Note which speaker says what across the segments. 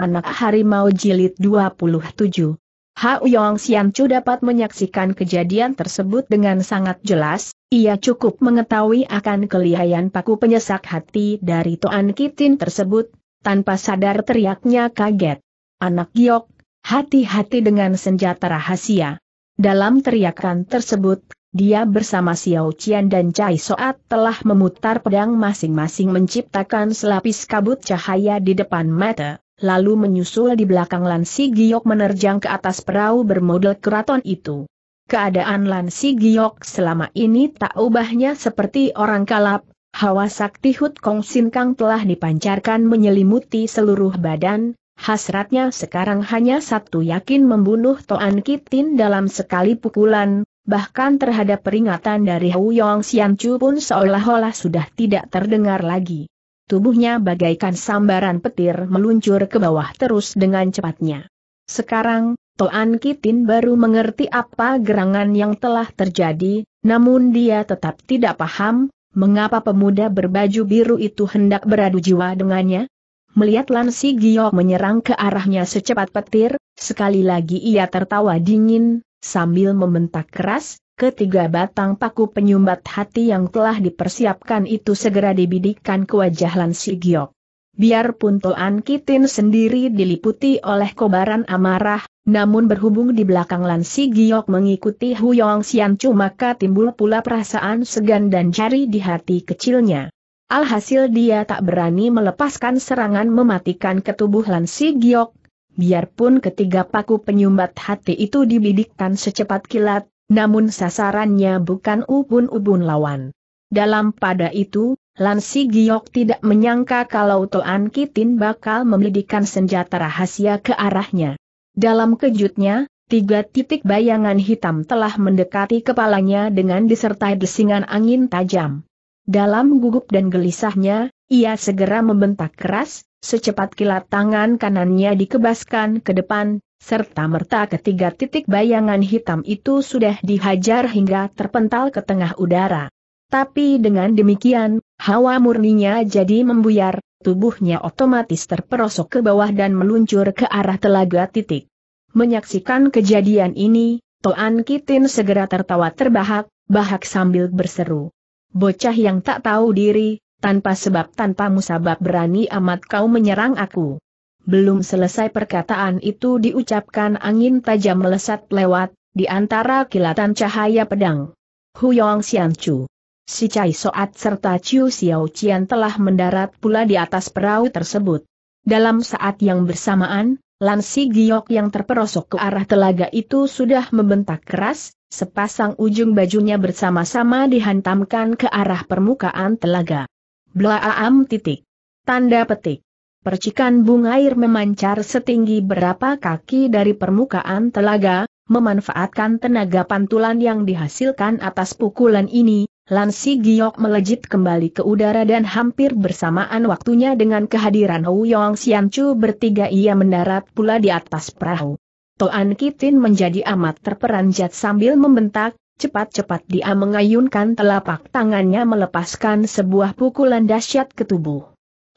Speaker 1: Anak Harimau Jilid 27 Hao Yong Xian Chu dapat menyaksikan kejadian tersebut dengan sangat jelas, ia cukup mengetahui akan kelihayan paku penyesak hati dari Toan Kitin tersebut, tanpa sadar teriaknya kaget. Anak Giok, hati-hati dengan senjata rahasia. Dalam teriakan tersebut, dia bersama Xiao Qian dan Cai Soat telah memutar pedang masing-masing menciptakan selapis kabut cahaya di depan mata lalu menyusul di belakang Lansi Giok menerjang ke atas perahu bermodel keraton itu. Keadaan Lansi Giok selama ini tak ubahnya seperti orang kalap, hawa sakti Hut Kong Sin Kang telah dipancarkan menyelimuti seluruh badan, hasratnya sekarang hanya satu yakin membunuh Toan Kitin dalam sekali pukulan, Bahkan terhadap peringatan dari Hu Yong Xian Chu pun seolah-olah sudah tidak terdengar lagi tubuhnya bagaikan sambaran petir meluncur ke bawah terus dengan cepatnya. Sekarang, Toan Kitin baru mengerti apa gerangan yang telah terjadi, namun dia tetap tidak paham, mengapa pemuda berbaju biru itu hendak beradu jiwa dengannya. Melihat Lansi Giok menyerang ke arahnya secepat petir, sekali lagi ia tertawa dingin, sambil membentak keras, Ketiga batang paku penyumbat hati yang telah dipersiapkan itu segera dibidikan ke wajah Lansi Giok. Biarpun Toan Kitin sendiri diliputi oleh kobaran amarah, namun berhubung di belakang Lansi Giok mengikuti Huyong Xianchu maka timbul pula perasaan segan dan jari di hati kecilnya. Alhasil dia tak berani melepaskan serangan mematikan ketubuh Lansi Giok, biarpun ketiga paku penyumbat hati itu dibidikkan secepat kilat, namun sasarannya bukan ubun-ubun lawan. Dalam pada itu, Lansi Giok tidak menyangka kalau Toan Kitin bakal memelidikan senjata rahasia ke arahnya. Dalam kejutnya, tiga titik bayangan hitam telah mendekati kepalanya dengan disertai desingan angin tajam. Dalam gugup dan gelisahnya, ia segera membentak keras, secepat kilat tangan kanannya dikebaskan ke depan, serta merta ketiga titik bayangan hitam itu sudah dihajar hingga terpental ke tengah udara. Tapi dengan demikian, hawa murninya jadi membuyar, tubuhnya otomatis terperosok ke bawah dan meluncur ke arah telaga titik. Menyaksikan kejadian ini, Toan Kitin segera tertawa terbahak-bahak sambil berseru. Bocah yang tak tahu diri, tanpa sebab tanpa musabab berani amat kau menyerang aku. Belum selesai perkataan itu diucapkan angin tajam melesat lewat, di antara kilatan cahaya pedang. Huyong Xianchu. Si Cai Soat serta Chiu Xiao Qian telah mendarat pula di atas perahu tersebut. Dalam saat yang bersamaan, Lan Si Giok yang terperosok ke arah telaga itu sudah membentak keras, sepasang ujung bajunya bersama-sama dihantamkan ke arah permukaan telaga. Blaam titik. Tanda petik percikan bunga air memancar setinggi berapa kaki dari permukaan telaga, memanfaatkan tenaga pantulan yang dihasilkan atas pukulan ini, Lansi Giok melejit kembali ke udara dan hampir bersamaan waktunya dengan kehadiran Hou Yong Chu bertiga ia mendarat pula di atas perahu. Toan Kitin menjadi amat terperanjat sambil membentak, cepat-cepat dia mengayunkan telapak tangannya melepaskan sebuah pukulan dahsyat ke tubuh.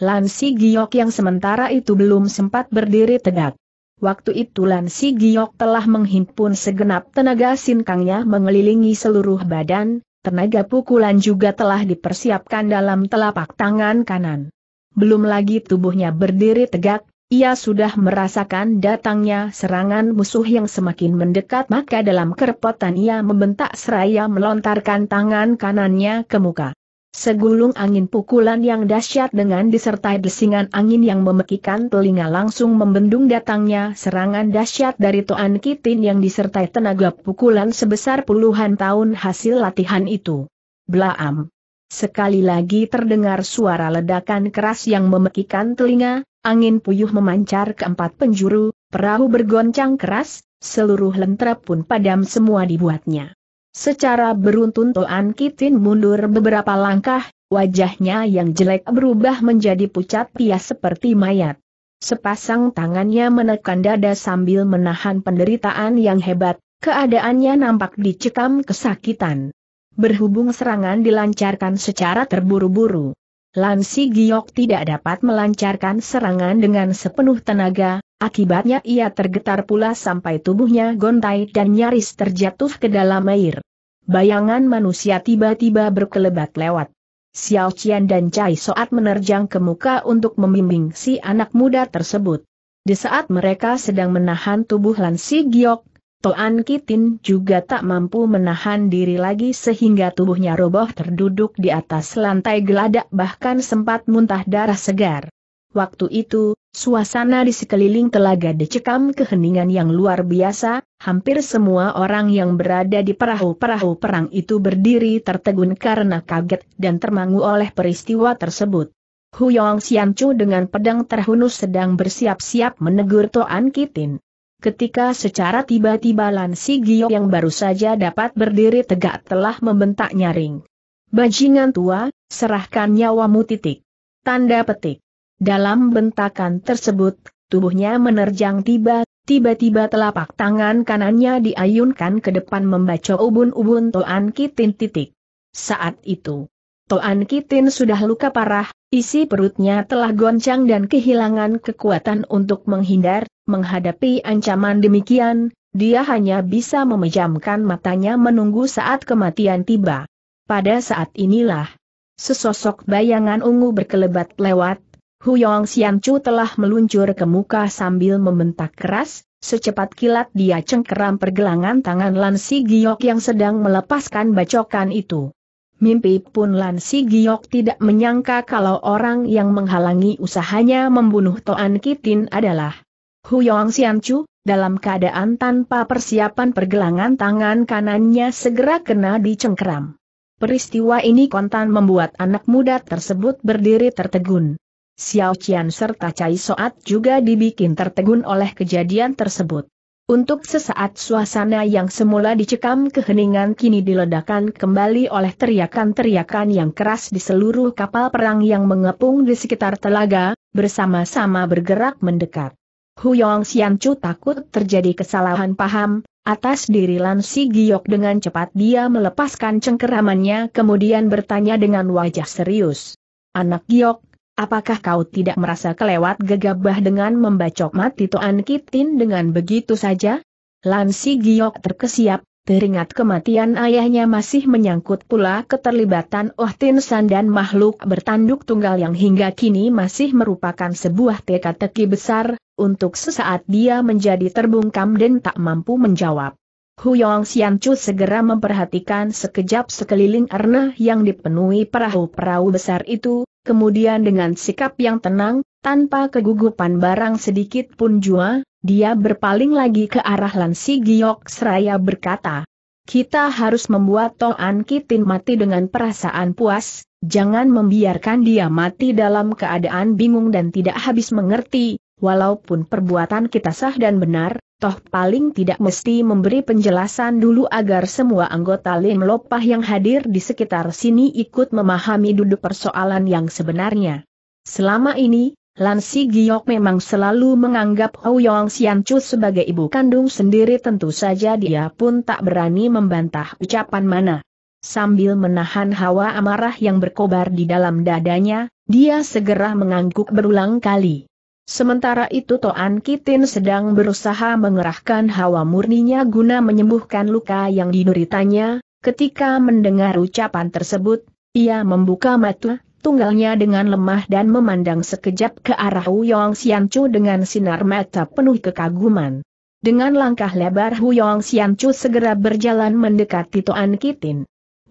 Speaker 1: Lansi Giok yang sementara itu belum sempat berdiri tegak. Waktu itu Lansi Giok telah menghimpun segenap tenaga sinkangnya mengelilingi seluruh badan, tenaga pukulan juga telah dipersiapkan dalam telapak tangan kanan. Belum lagi tubuhnya berdiri tegak, ia sudah merasakan datangnya serangan musuh yang semakin mendekat maka dalam kerepotan ia membentak seraya melontarkan tangan kanannya ke muka. Segulung angin pukulan yang dahsyat dengan disertai desingan angin yang memekikan telinga langsung membendung datangnya serangan dahsyat dari Toan Kitin yang disertai tenaga pukulan sebesar puluhan tahun hasil latihan itu. Blaam. Sekali lagi terdengar suara ledakan keras yang memekikan telinga, angin puyuh memancar ke empat penjuru, perahu bergoncang keras, seluruh lentera pun padam semua dibuatnya. Secara beruntun Toan Kitin mundur beberapa langkah, wajahnya yang jelek berubah menjadi pucat pias seperti mayat. Sepasang tangannya menekan dada sambil menahan penderitaan yang hebat, keadaannya nampak dicekam kesakitan. Berhubung serangan dilancarkan secara terburu-buru. Lansi Giok tidak dapat melancarkan serangan dengan sepenuh tenaga, akibatnya ia tergetar pula sampai tubuhnya gontai dan nyaris terjatuh ke dalam air. Bayangan manusia tiba-tiba berkelebat lewat. Xiao Qian dan Cai Soat menerjang ke muka untuk membimbing si anak muda tersebut. Di saat mereka sedang menahan tubuh Lansi Giok, Toan Kitin juga tak mampu menahan diri lagi sehingga tubuhnya roboh terduduk di atas lantai geladak bahkan sempat muntah darah segar. Waktu itu, suasana di sekeliling telaga dicekam keheningan yang luar biasa, hampir semua orang yang berada di perahu-perahu perang itu berdiri tertegun karena kaget dan termangu oleh peristiwa tersebut. Huyong Xianchu dengan pedang terhunus sedang bersiap-siap menegur Toan Kitin. Ketika secara tiba-tiba Lan Si yang baru saja dapat berdiri tegak telah membentak nyaring. Bajingan tua, serahkan nyawamu titik. Tanda petik. Dalam bentakan tersebut, tubuhnya menerjang tiba, tiba-tiba telapak tangan kanannya diayunkan ke depan membaca ubun-ubun Toan Kitin titik. Saat itu, Toan Kitin sudah luka parah, Isi perutnya telah goncang dan kehilangan kekuatan untuk menghindar, menghadapi ancaman demikian, dia hanya bisa memejamkan matanya menunggu saat kematian tiba. Pada saat inilah, sesosok bayangan ungu berkelebat lewat, Huyong Xianchu telah meluncur ke muka sambil membentak keras, Secepat kilat dia cengkeram pergelangan tangan Lan Si Giok yang sedang melepaskan bacokan itu. Mimpi pun Lan Si Giok tidak menyangka kalau orang yang menghalangi usahanya membunuh Toan Kitin adalah Huyong Chu. dalam keadaan tanpa persiapan pergelangan tangan kanannya segera kena dicengkeram. Peristiwa ini kontan membuat anak muda tersebut berdiri tertegun. Xiao Qian serta Cai Soat juga dibikin tertegun oleh kejadian tersebut. Untuk sesaat suasana yang semula dicekam keheningan kini diledakan kembali oleh teriakan-teriakan yang keras di seluruh kapal perang yang mengepung di sekitar telaga, bersama-sama bergerak mendekat. Huyong Xianchu takut terjadi kesalahan paham, atas diri Lan Si Giok dengan cepat dia melepaskan cengkeramannya kemudian bertanya dengan wajah serius. Anak Giok, Apakah kau tidak merasa kelewat gegabah dengan membacok mati Toan Kitin dengan begitu saja? Lansi Giok terkesiap, teringat kematian ayahnya masih menyangkut pula keterlibatan Oh Tin San dan makhluk bertanduk tunggal yang hingga kini masih merupakan sebuah teka-teki besar, untuk sesaat dia menjadi terbungkam dan tak mampu menjawab. Huyong Xianchu segera memperhatikan sekejap sekeliling arna yang dipenuhi perahu-perahu besar itu, Kemudian dengan sikap yang tenang, tanpa kegugupan barang sedikit pun jua, dia berpaling lagi ke arah Lansi Giok Seraya berkata, kita harus membuat Toan Kitin mati dengan perasaan puas, jangan membiarkan dia mati dalam keadaan bingung dan tidak habis mengerti, walaupun perbuatan kita sah dan benar, toh paling tidak mesti memberi penjelasan dulu agar semua anggota Lim Lopah yang hadir di sekitar sini ikut memahami duduk persoalan yang sebenarnya. Selama ini, Lansi Giok memang selalu menganggap Hou Yong Sian Chu sebagai ibu kandung sendiri tentu saja dia pun tak berani membantah ucapan mana. Sambil menahan hawa amarah yang berkobar di dalam dadanya, dia segera mengangguk berulang kali. Sementara itu Toan Kitin sedang berusaha mengerahkan hawa murninya guna menyembuhkan luka yang dinuritanya, ketika mendengar ucapan tersebut, ia membuka mata, tunggalnya dengan lemah dan memandang sekejap ke arah Huyong Siancu dengan sinar mata penuh kekaguman. Dengan langkah lebar Huyong Siancu segera berjalan mendekati Toan Kitin.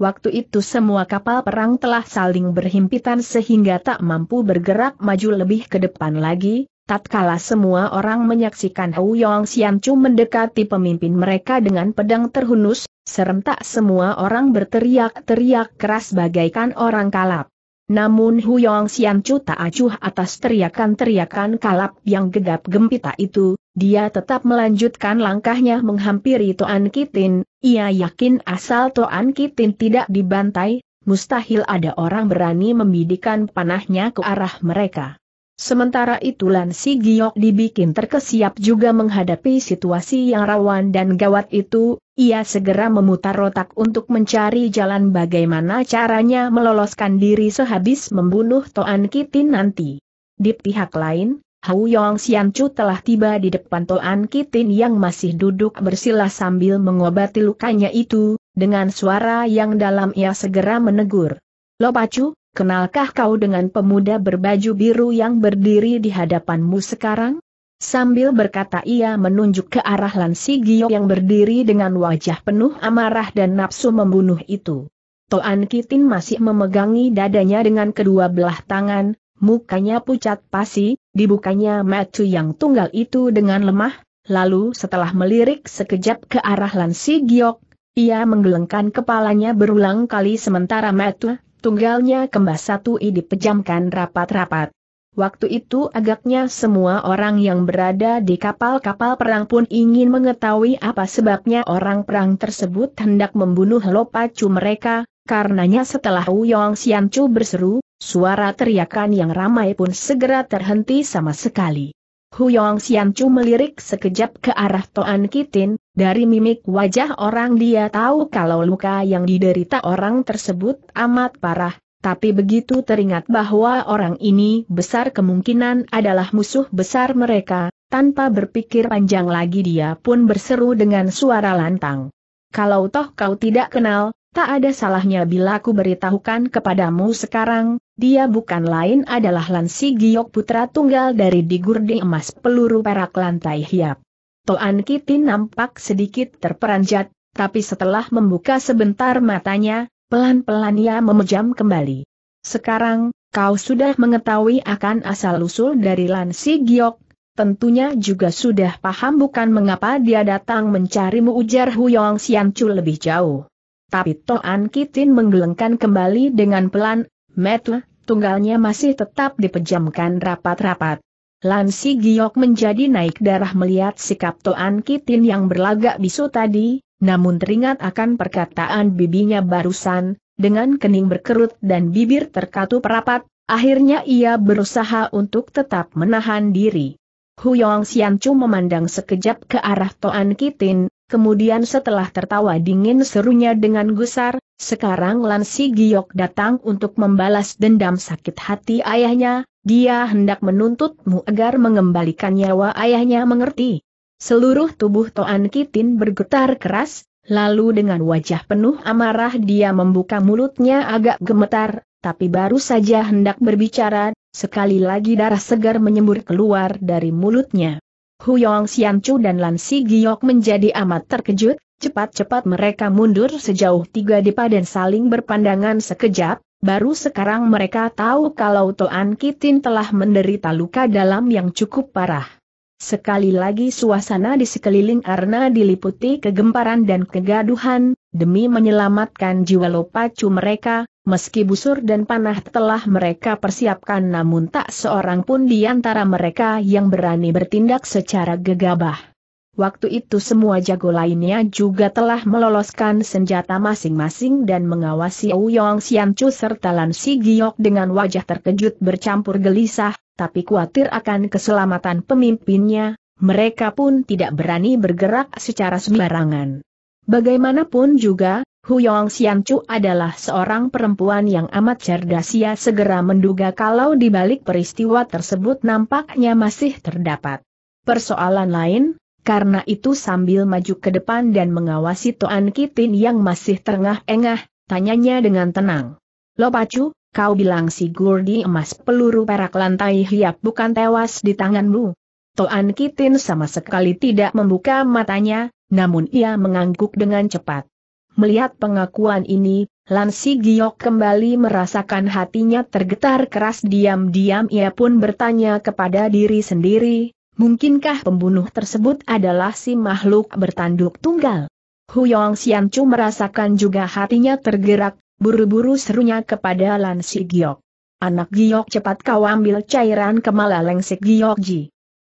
Speaker 1: Waktu itu semua kapal perang telah saling berhimpitan sehingga tak mampu bergerak maju lebih ke depan lagi, tatkala semua orang menyaksikan Hou Yong Chu mendekati pemimpin mereka dengan pedang terhunus, serentak semua orang berteriak-teriak keras bagaikan orang kalap. Namun Hu Yong Chu tak acuh atas teriakan-teriakan kalap yang gegap gempita itu, dia tetap melanjutkan langkahnya menghampiri Toan Kitin, ia yakin asal Toan Kitin tidak dibantai, mustahil ada orang berani membidikan panahnya ke arah mereka. Sementara itu Lan Si Giok dibikin terkesiap juga menghadapi situasi yang rawan dan gawat itu, ia segera memutar otak untuk mencari jalan bagaimana caranya meloloskan diri sehabis membunuh Toan Kitin nanti. Di pihak lain, Hau Yong Chu telah tiba di depan Toan Kitin yang masih duduk bersila sambil mengobati lukanya itu, dengan suara yang dalam ia segera menegur. "Lo Pacu, kenalkah kau dengan pemuda berbaju biru yang berdiri di hadapanmu sekarang? Sambil berkata ia menunjuk ke arah Lansi Giyo yang berdiri dengan wajah penuh amarah dan nafsu membunuh itu. Toan Kitin masih memegangi dadanya dengan kedua belah tangan, mukanya pucat pasi, dibukanya matu yang tunggal itu dengan lemah, lalu setelah melirik sekejap ke arah Lansi Giok, ia menggelengkan kepalanya berulang kali sementara matu tunggalnya kembas satu i dipejamkan rapat-rapat. Waktu itu agaknya semua orang yang berada di kapal-kapal perang pun ingin mengetahui apa sebabnya orang perang tersebut hendak membunuh Lopacu mereka, karenanya setelah Uyong Xianchu berseru, Suara teriakan yang ramai pun segera terhenti sama sekali. Huyong Xianchu melirik sekejap ke arah Toan Kitin, dari mimik wajah orang dia tahu kalau luka yang diderita orang tersebut amat parah, tapi begitu teringat bahwa orang ini besar kemungkinan adalah musuh besar mereka, tanpa berpikir panjang lagi dia pun berseru dengan suara lantang. Kalau toh kau tidak kenal, Tak ada salahnya bila aku beritahukan kepadamu sekarang, dia bukan lain adalah Lansi Giok putra tunggal dari digurdi emas peluru perak lantai hiap. Toan Kitin nampak sedikit terperanjat, tapi setelah membuka sebentar matanya, pelan-pelan ia memejam kembali. Sekarang, kau sudah mengetahui akan asal-usul dari Lansi Giok, tentunya juga sudah paham bukan mengapa dia datang mencarimu ujar Huyong Chu lebih jauh tapi Toan Kitin menggelengkan kembali dengan pelan, metu, tunggalnya masih tetap dipejamkan rapat-rapat. Lansi Giok menjadi naik darah melihat sikap Toan Kitin yang berlagak bisu tadi, namun teringat akan perkataan bibinya barusan, dengan kening berkerut dan bibir terkatup rapat, akhirnya ia berusaha untuk tetap menahan diri. Huyong Xianchu memandang sekejap ke arah Toan Kitin, Kemudian setelah tertawa dingin serunya dengan gusar, sekarang Lansi Giok datang untuk membalas dendam sakit hati ayahnya, dia hendak menuntutmu agar mengembalikan nyawa ayahnya mengerti. Seluruh tubuh Toan Kitin bergetar keras, lalu dengan wajah penuh amarah dia membuka mulutnya agak gemetar, tapi baru saja hendak berbicara, sekali lagi darah segar menyembur keluar dari mulutnya. Huyong Xianchu dan Lan Si Giok menjadi amat terkejut, cepat-cepat mereka mundur sejauh tiga depa dan saling berpandangan sekejap, baru sekarang mereka tahu kalau Toan Kitin telah menderita luka dalam yang cukup parah. Sekali lagi suasana di sekeliling Arna diliputi kegemparan dan kegaduhan, demi menyelamatkan jiwa lopacu mereka, Meski busur dan panah telah mereka persiapkan namun tak seorang pun di antara mereka yang berani bertindak secara gegabah. Waktu itu semua jago lainnya juga telah meloloskan senjata masing-masing dan mengawasi Ouyong Xianchu serta Lan Si Giok dengan wajah terkejut bercampur gelisah, tapi khawatir akan keselamatan pemimpinnya, mereka pun tidak berani bergerak secara sembarangan. Bagaimanapun juga, Huyong Xianchu adalah seorang perempuan yang amat cerdas ia segera menduga kalau di balik peristiwa tersebut nampaknya masih terdapat persoalan lain, karena itu sambil maju ke depan dan mengawasi Toan Kitin yang masih terengah-engah, tanyanya dengan tenang. Lo Pacu, kau bilang si Gurdi emas peluru perak lantai hiap bukan tewas di tanganmu. Toan Kitin sama sekali tidak membuka matanya, namun ia mengangguk dengan cepat. Melihat pengakuan ini, Lansi Giok kembali merasakan hatinya tergetar keras diam-diam ia pun bertanya kepada diri sendiri, mungkinkah pembunuh tersebut adalah si makhluk bertanduk tunggal? Huyong Xianchu merasakan juga hatinya tergerak, buru-buru serunya kepada Lansi Giok. Anak Giok cepat kau ambil cairan kemala lengsek Giok Ji.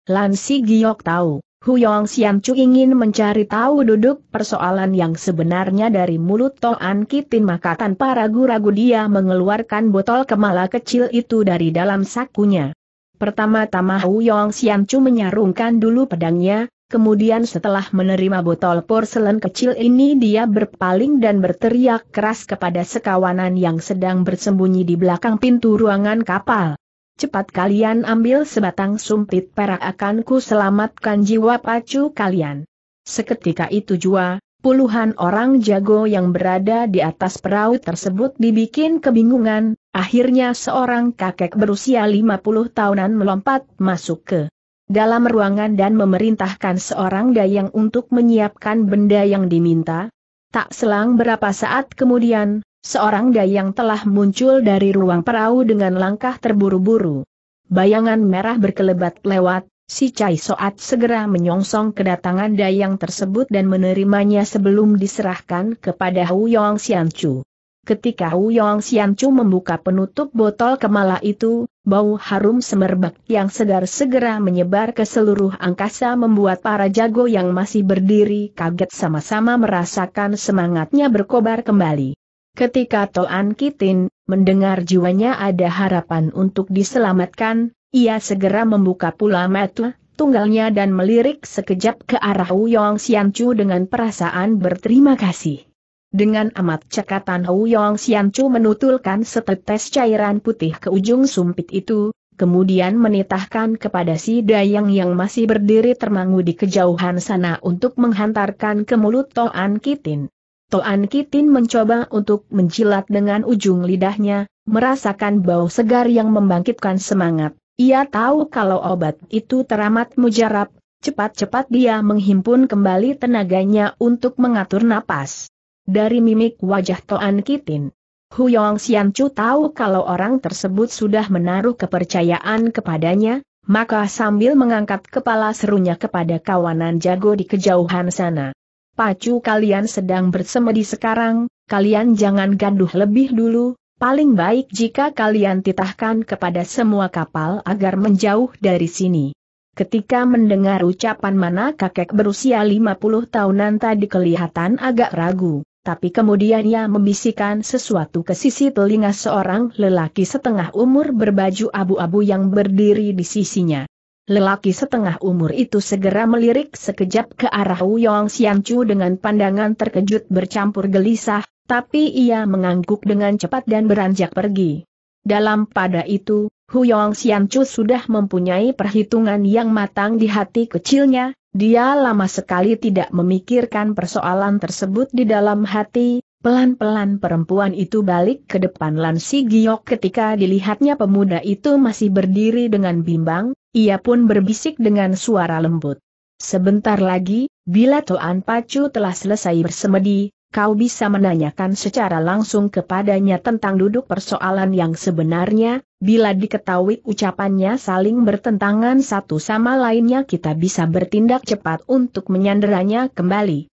Speaker 1: Lansi Giok tahu, Huyong Siam Chu ingin mencari tahu duduk persoalan yang sebenarnya dari mulut Toan Kitin maka tanpa ragu-ragu dia mengeluarkan botol kemala kecil itu dari dalam sakunya. Pertama-tama Huyong Siam Chu menyarungkan dulu pedangnya, kemudian setelah menerima botol porselen kecil ini dia berpaling dan berteriak keras kepada sekawanan yang sedang bersembunyi di belakang pintu ruangan kapal. Cepat kalian ambil sebatang sumpit perak akan ku selamatkan jiwa pacu kalian. Seketika itu jua, puluhan orang jago yang berada di atas perahu tersebut dibikin kebingungan, akhirnya seorang kakek berusia 50 tahunan melompat masuk ke dalam ruangan dan memerintahkan seorang dayang untuk menyiapkan benda yang diminta. Tak selang berapa saat kemudian, Seorang dayang telah muncul dari ruang perahu dengan langkah terburu-buru. Bayangan merah berkelebat lewat, si Cai Soat segera menyongsong kedatangan dayang tersebut dan menerimanya sebelum diserahkan kepada Hu Yong Chu. Ketika Hu Yong Chu membuka penutup botol kemala itu, bau harum semerbak yang segar segera menyebar ke seluruh angkasa membuat para jago yang masih berdiri kaget sama-sama merasakan semangatnya berkobar kembali. Ketika Toan Kitin mendengar jiwanya ada harapan untuk diselamatkan, ia segera membuka pula mata tunggalnya dan melirik sekejap ke arah Huyong Xianchu dengan perasaan berterima kasih. Dengan amat cekatan Huyong Xianchu menutulkan setetes cairan putih ke ujung sumpit itu, kemudian menitahkan kepada si Dayang yang masih berdiri termangu di kejauhan sana untuk menghantarkan ke mulut Toan Kitin. Toan Kitin mencoba untuk menjilat dengan ujung lidahnya, merasakan bau segar yang membangkitkan semangat. Ia tahu kalau obat itu teramat mujarab, cepat-cepat dia menghimpun kembali tenaganya untuk mengatur napas. Dari mimik wajah Toan Kitin, Huyong Xianchu tahu kalau orang tersebut sudah menaruh kepercayaan kepadanya, maka sambil mengangkat kepala serunya kepada kawanan jago di kejauhan sana pacu kalian sedang bersemedi sekarang, kalian jangan ganduh lebih dulu, paling baik jika kalian titahkan kepada semua kapal agar menjauh dari sini. Ketika mendengar ucapan mana kakek berusia 50 tahunan tadi kelihatan agak ragu, tapi kemudian ia membisikkan sesuatu ke sisi telinga seorang lelaki setengah umur berbaju abu-abu yang berdiri di sisinya. Lelaki setengah umur itu segera melirik sekejap ke arah Wuyong Chu dengan pandangan terkejut bercampur gelisah, tapi ia mengangguk dengan cepat dan beranjak pergi. Dalam pada itu, Huyong Chu sudah mempunyai perhitungan yang matang di hati kecilnya, dia lama sekali tidak memikirkan persoalan tersebut di dalam hati, Pelan-pelan perempuan itu balik ke depan Lan Giok ketika dilihatnya pemuda itu masih berdiri dengan bimbang, ia pun berbisik dengan suara lembut. Sebentar lagi, bila Toan Pacu telah selesai bersemedi, kau bisa menanyakan secara langsung kepadanya tentang duduk persoalan yang sebenarnya, bila diketahui ucapannya saling bertentangan satu sama lainnya kita bisa bertindak cepat untuk menyanderanya kembali.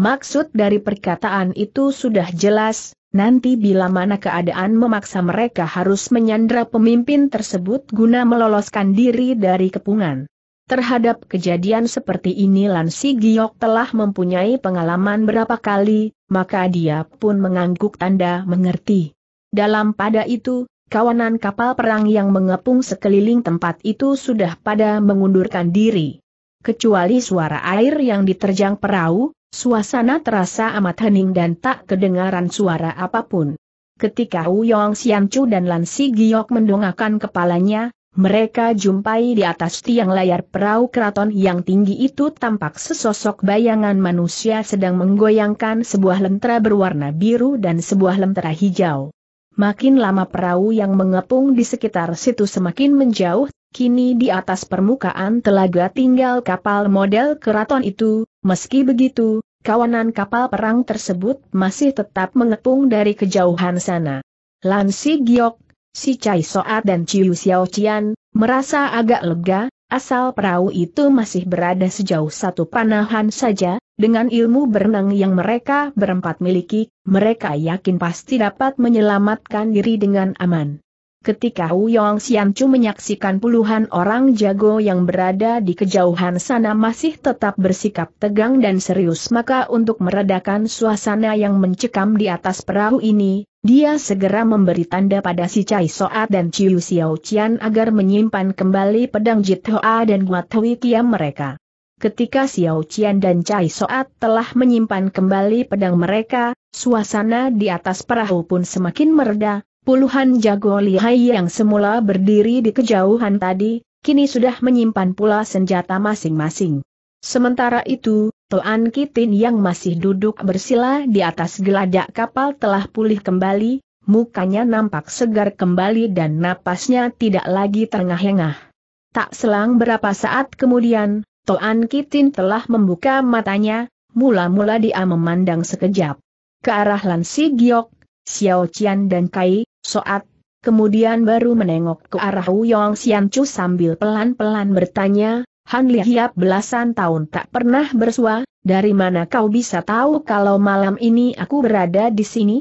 Speaker 1: Maksud dari perkataan itu sudah jelas, nanti bila mana keadaan memaksa mereka harus menyandra pemimpin tersebut guna meloloskan diri dari kepungan. Terhadap kejadian seperti ini Lansi Giok telah mempunyai pengalaman berapa kali, maka dia pun mengangguk tanda mengerti. Dalam pada itu, kawanan kapal perang yang mengepung sekeliling tempat itu sudah pada mengundurkan diri. Kecuali suara air yang diterjang perahu, Suasana terasa amat hening dan tak kedengaran suara apapun. Ketika Wu Uyong Chu dan Lan Si Giok mendongakkan kepalanya, mereka jumpai di atas tiang layar perahu keraton yang tinggi itu tampak sesosok bayangan manusia sedang menggoyangkan sebuah lentera berwarna biru dan sebuah lentera hijau. Makin lama perahu yang mengepung di sekitar situ semakin menjauh, kini di atas permukaan telaga tinggal kapal model keraton itu, Meski begitu, kawanan kapal perang tersebut masih tetap mengepung dari kejauhan sana. Lan Si Giok, Si Chai Soa dan Ciu Xiao Qian, merasa agak lega, asal perahu itu masih berada sejauh satu panahan saja, dengan ilmu berenang yang mereka berempat miliki, mereka yakin pasti dapat menyelamatkan diri dengan aman. Ketika Uyong Xianchu menyaksikan puluhan orang jago yang berada di kejauhan sana masih tetap bersikap tegang dan serius maka untuk meredakan suasana yang mencekam di atas perahu ini, dia segera memberi tanda pada si Cai Soat dan Chiu Xiao Qian agar menyimpan kembali pedang Jit Hoa dan Guat Hui Kiam mereka. Ketika Xiao Qian dan Cai Soat telah menyimpan kembali pedang mereka, suasana di atas perahu pun semakin mereda, Puluhan jago lihai yang semula berdiri di kejauhan tadi, kini sudah menyimpan pula senjata masing-masing. Sementara itu, Toan Kitin yang masih duduk bersila di atas geladak kapal telah pulih kembali, mukanya nampak segar kembali dan napasnya tidak lagi terengah-engah. Tak selang berapa saat kemudian, Toan Kitin telah membuka matanya, mula-mula dia memandang sekejap. Ke arah Lansi Giok, Xiao Qian dan Kai, Soat, kemudian baru menengok ke arah Sian Chu sambil pelan-pelan bertanya, Han Lihiap belasan tahun tak pernah bersua, dari mana kau bisa tahu kalau malam ini aku berada di sini?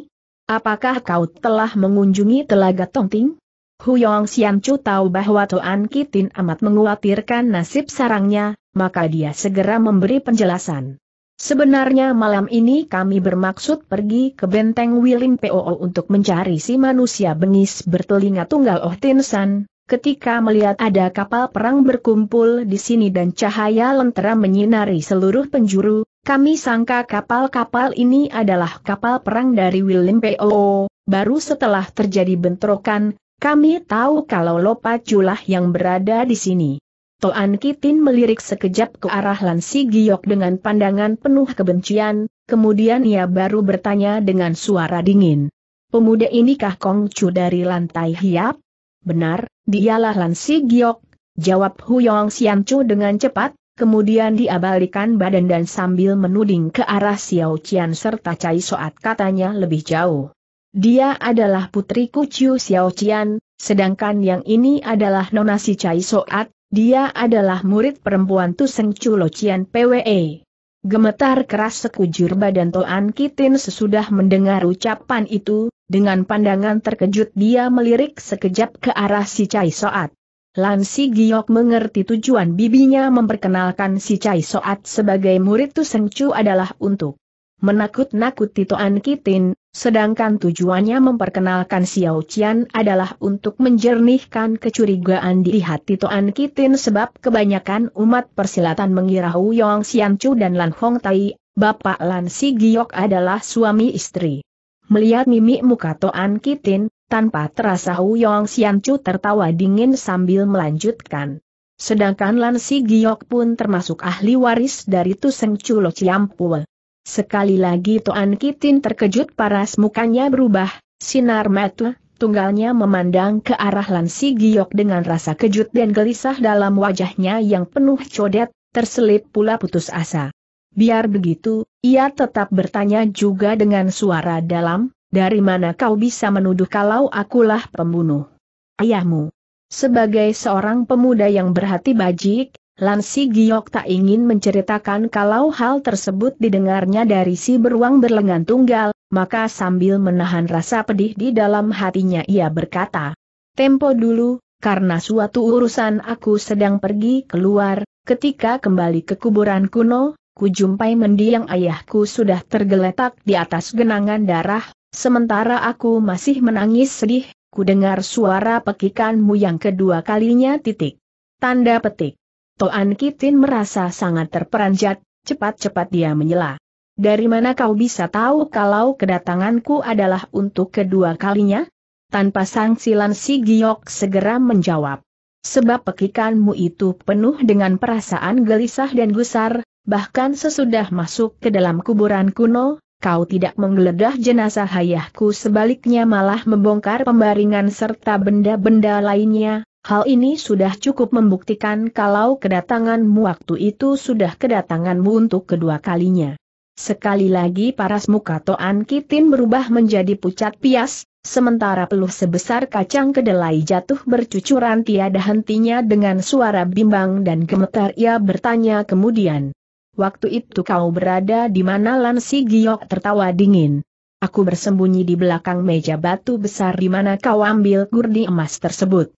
Speaker 1: Apakah kau telah mengunjungi Telaga Tongting? Huyong Chu tahu bahwa Toan Kitin amat mengkhawatirkan nasib sarangnya, maka dia segera memberi penjelasan. Sebenarnya malam ini kami bermaksud pergi ke benteng Wiling POO untuk mencari si manusia bengis bertelinga tunggal Oh Tin San. Ketika melihat ada kapal perang berkumpul di sini dan cahaya lentera menyinari seluruh penjuru, kami sangka kapal-kapal ini adalah kapal perang dari Wiling POO. Baru setelah terjadi bentrokan, kami tahu kalau Lopa Julah yang berada di sini. Toan Kitin melirik sekejap ke arah Lansi Giok dengan pandangan penuh kebencian, kemudian ia baru bertanya dengan suara dingin. Pemuda inikah Kong Chu dari lantai hiap? Benar, dialah Lansi Giok, jawab Huyong Sian Chu dengan cepat, kemudian diabalikan badan dan sambil menuding ke arah Xiao Qian serta Cai Soat katanya lebih jauh. Dia adalah putriku Ciu Xiao Qian, sedangkan yang ini adalah nona si Cai Soat, dia adalah murid perempuan Tuseng Chulo PWE. Gemetar keras sekujur badan Toan Kitin sesudah mendengar ucapan itu, dengan pandangan terkejut dia melirik sekejap ke arah si Cai Soat. Lan si Giok mengerti tujuan bibinya memperkenalkan si Cai Soat sebagai murid Tuseng Chu adalah untuk menakut-nakuti Toan Kitin, sedangkan tujuannya memperkenalkan Xiao Qian adalah untuk menjernihkan kecurigaan di hati Toan Kitin sebab kebanyakan umat persilatan mengira Hu Yong Xian Chu dan Lan Hong Tai, Bapak Lan Si Giok adalah suami istri. Melihat mimik muka Toan Kitin, tanpa terasa Hu Yong Xian Chu tertawa dingin sambil melanjutkan. Sedangkan Lan Si Giok pun termasuk ahli waris dari Tuseng Culo Ciampul. Sekali lagi Toan Kitin terkejut paras mukanya berubah, sinar mata, tunggalnya memandang ke arah Lansi Giok dengan rasa kejut dan gelisah dalam wajahnya yang penuh codet, terselip pula putus asa. Biar begitu, ia tetap bertanya juga dengan suara dalam, dari mana kau bisa menuduh kalau akulah pembunuh? Ayahmu. Sebagai seorang pemuda yang berhati bajik, Lansi Giok tak ingin menceritakan kalau hal tersebut didengarnya dari si beruang berlengan tunggal, maka sambil menahan rasa pedih di dalam hatinya ia berkata, Tempo dulu, karena suatu urusan aku sedang pergi keluar, ketika kembali ke kuburan kuno, kujumpai mendiang ayahku sudah tergeletak di atas genangan darah, sementara aku masih menangis sedih, kudengar suara pekikanmu yang kedua kalinya titik. Tanda petik. Toan Kitin merasa sangat terperanjat, cepat-cepat dia menyela. Dari mana kau bisa tahu kalau kedatanganku adalah untuk kedua kalinya? Tanpa sangsilan si Giok segera menjawab. Sebab pekikanmu itu penuh dengan perasaan gelisah dan gusar, bahkan sesudah masuk ke dalam kuburan kuno, kau tidak menggeledah jenazah ayahku sebaliknya malah membongkar pembaringan serta benda-benda lainnya, Hal ini sudah cukup membuktikan kalau kedatanganmu waktu itu sudah kedatanganmu untuk kedua kalinya. Sekali lagi paras muka Toan Kitin berubah menjadi pucat pias, sementara peluh sebesar kacang kedelai jatuh bercucuran tiada hentinya dengan suara bimbang dan gemetar ia bertanya kemudian. Waktu itu kau berada di mana Lansi Giok tertawa dingin. Aku bersembunyi di belakang meja batu besar di mana kau ambil gurdi emas tersebut.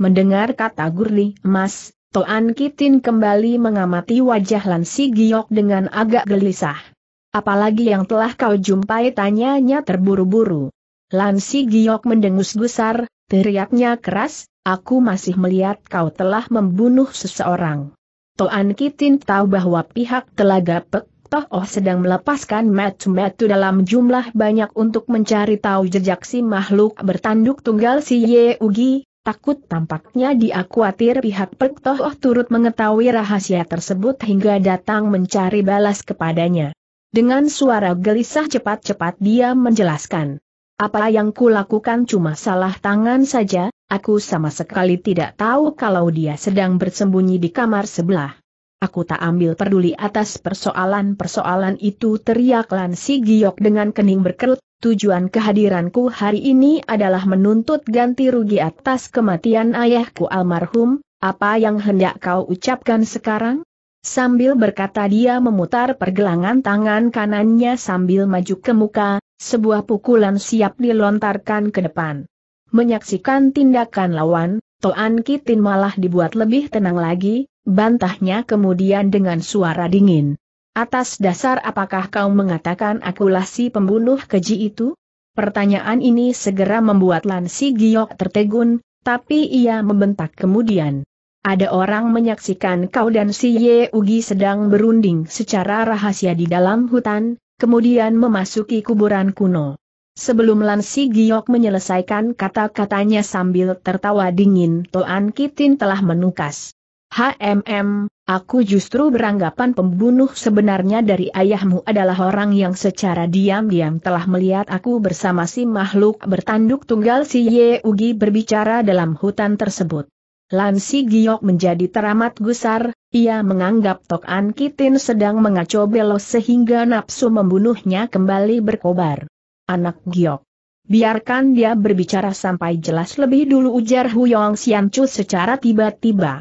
Speaker 1: Mendengar kata Gurli Mas. Toan Kitin kembali mengamati wajah Lansi Giok dengan agak gelisah. Apalagi yang telah kau jumpai tanyanya terburu-buru. Lansi Giok mendengus gusar, teriaknya keras, aku masih melihat kau telah membunuh seseorang. Toan Kitin tahu bahwa pihak Telaga Pek Toh Oh sedang melepaskan metu-metu dalam jumlah banyak untuk mencari tahu jejak si makhluk bertanduk tunggal si Ye Ugi, Takut tampaknya dia khawatir pihak Pek oh turut mengetahui rahasia tersebut hingga datang mencari balas kepadanya. Dengan suara gelisah cepat-cepat dia menjelaskan. Apa yang kulakukan cuma salah tangan saja, aku sama sekali tidak tahu kalau dia sedang bersembunyi di kamar sebelah. Aku tak ambil peduli atas persoalan-persoalan itu teriak Lan Si Giok dengan kening berkerut, tujuan kehadiranku hari ini adalah menuntut ganti rugi atas kematian ayahku almarhum, apa yang hendak kau ucapkan sekarang? Sambil berkata dia memutar pergelangan tangan kanannya sambil maju ke muka, sebuah pukulan siap dilontarkan ke depan. Menyaksikan tindakan lawan, Toan Kitin malah dibuat lebih tenang lagi, bantahnya kemudian dengan suara dingin. Atas dasar apakah kau mengatakan akulah si pembunuh keji itu? Pertanyaan ini segera membuat Lan Si Giok tertegun, tapi ia membentak kemudian. Ada orang menyaksikan kau dan si Ye Ugi sedang berunding secara rahasia di dalam hutan, kemudian memasuki kuburan kuno. Sebelum Lan Si Giok menyelesaikan kata-katanya sambil tertawa dingin, Toan Kitin telah menukas. HMM, Aku justru beranggapan pembunuh sebenarnya dari ayahmu adalah orang yang secara diam-diam telah melihat aku bersama si makhluk bertanduk tunggal si Ye Ugi berbicara dalam hutan tersebut. Lan si Giok menjadi teramat gusar, ia menganggap Tok An Kitin sedang mengacau belos sehingga nafsu membunuhnya kembali berkobar. Anak Giok. Biarkan dia berbicara sampai jelas lebih dulu ujar Huyong Chu secara tiba-tiba.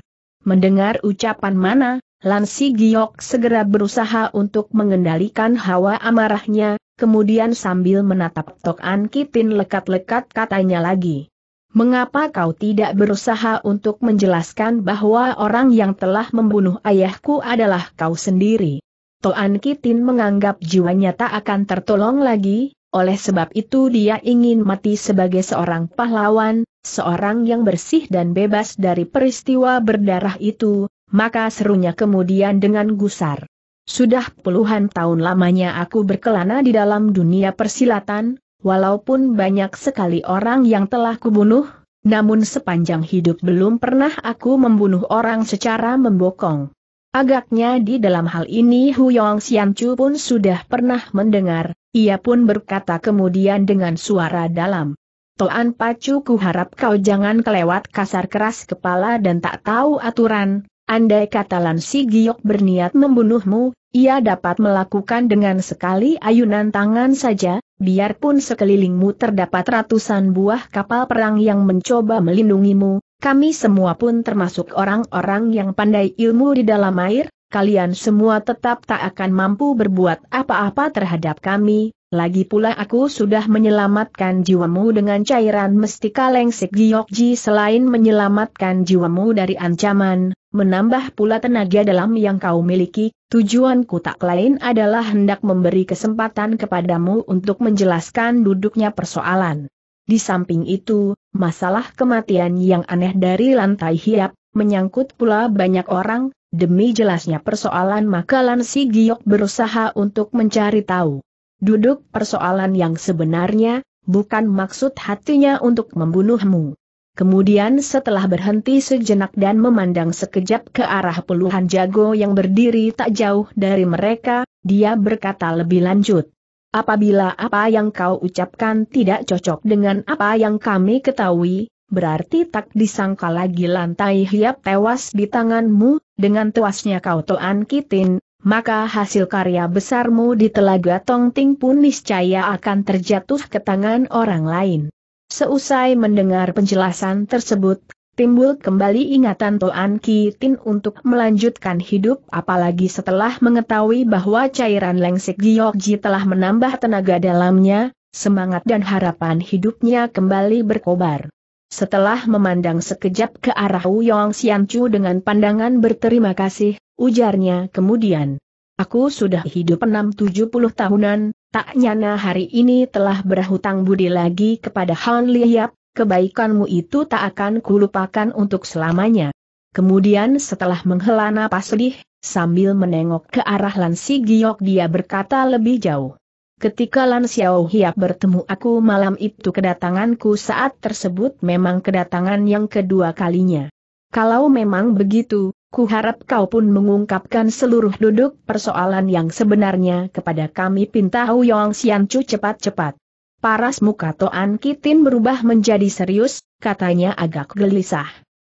Speaker 1: Mendengar ucapan mana, Lansi Giok segera berusaha untuk mengendalikan hawa amarahnya, kemudian sambil menatap Tok An Kitin lekat-lekat katanya lagi. Mengapa kau tidak berusaha untuk menjelaskan bahwa orang yang telah membunuh ayahku adalah kau sendiri? Toan Kitin menganggap jiwanya tak akan tertolong lagi, oleh sebab itu dia ingin mati sebagai seorang pahlawan, seorang yang bersih dan bebas dari peristiwa berdarah itu, maka serunya kemudian dengan gusar. Sudah puluhan tahun lamanya aku berkelana di dalam dunia persilatan, walaupun banyak sekali orang yang telah kubunuh, namun sepanjang hidup belum pernah aku membunuh orang secara membokong. Agaknya di dalam hal ini Huyong Xianchu pun sudah pernah mendengar, ia pun berkata kemudian dengan suara dalam. Toan Pacu ku harap kau jangan kelewat kasar keras kepala dan tak tahu aturan, andai kata Lan Si Giok berniat membunuhmu, ia dapat melakukan dengan sekali ayunan tangan saja, biarpun sekelilingmu terdapat ratusan buah kapal perang yang mencoba melindungimu, kami semua pun termasuk orang-orang yang pandai ilmu di dalam air, kalian semua tetap tak akan mampu berbuat apa-apa terhadap kami, lagi pula aku sudah menyelamatkan jiwamu dengan cairan mestika lengsek giyokji selain menyelamatkan jiwamu dari ancaman, menambah pula tenaga dalam yang kau miliki, tujuanku tak lain adalah hendak memberi kesempatan kepadamu untuk menjelaskan duduknya persoalan. Di samping itu, masalah kematian yang aneh dari lantai hiap, menyangkut pula banyak orang, demi jelasnya persoalan maka Lansi giyok berusaha untuk mencari tahu. Duduk persoalan yang sebenarnya, bukan maksud hatinya untuk membunuhmu. Kemudian setelah berhenti sejenak dan memandang sekejap ke arah puluhan jago yang berdiri tak jauh dari mereka, dia berkata lebih lanjut. Apabila apa yang kau ucapkan tidak cocok dengan apa yang kami ketahui, berarti tak disangka lagi lantai hiap tewas di tanganmu, dengan tuasnya kau Toan Kitin, maka hasil karya besarmu di Telaga Tongting pun niscaya akan terjatuh ke tangan orang lain. Seusai mendengar penjelasan tersebut, timbul kembali ingatan Toan Ki Tin untuk melanjutkan hidup apalagi setelah mengetahui bahwa cairan lengsek Giokji telah menambah tenaga dalamnya, semangat dan harapan hidupnya kembali berkobar. Setelah memandang sekejap ke arah Wuyong Xianchu dengan pandangan berterima kasih, ujarnya kemudian. Aku sudah hidup enam tujuh puluh tahunan, tak nyana hari ini telah berhutang budi lagi kepada Han Liyap, kebaikanmu itu tak akan kulupakan untuk selamanya. Kemudian setelah menghela napas sedih, sambil menengok ke arah Lan Si Giok dia berkata lebih jauh. Ketika Lan Xiao Hiap bertemu aku malam itu kedatanganku saat tersebut memang kedatangan yang kedua kalinya. Kalau memang begitu, Kuharap kau pun mengungkapkan seluruh duduk persoalan yang sebenarnya kepada kami pinta Huyong Xianchu cepat-cepat. Paras muka Toan Kitin berubah menjadi serius, katanya agak gelisah.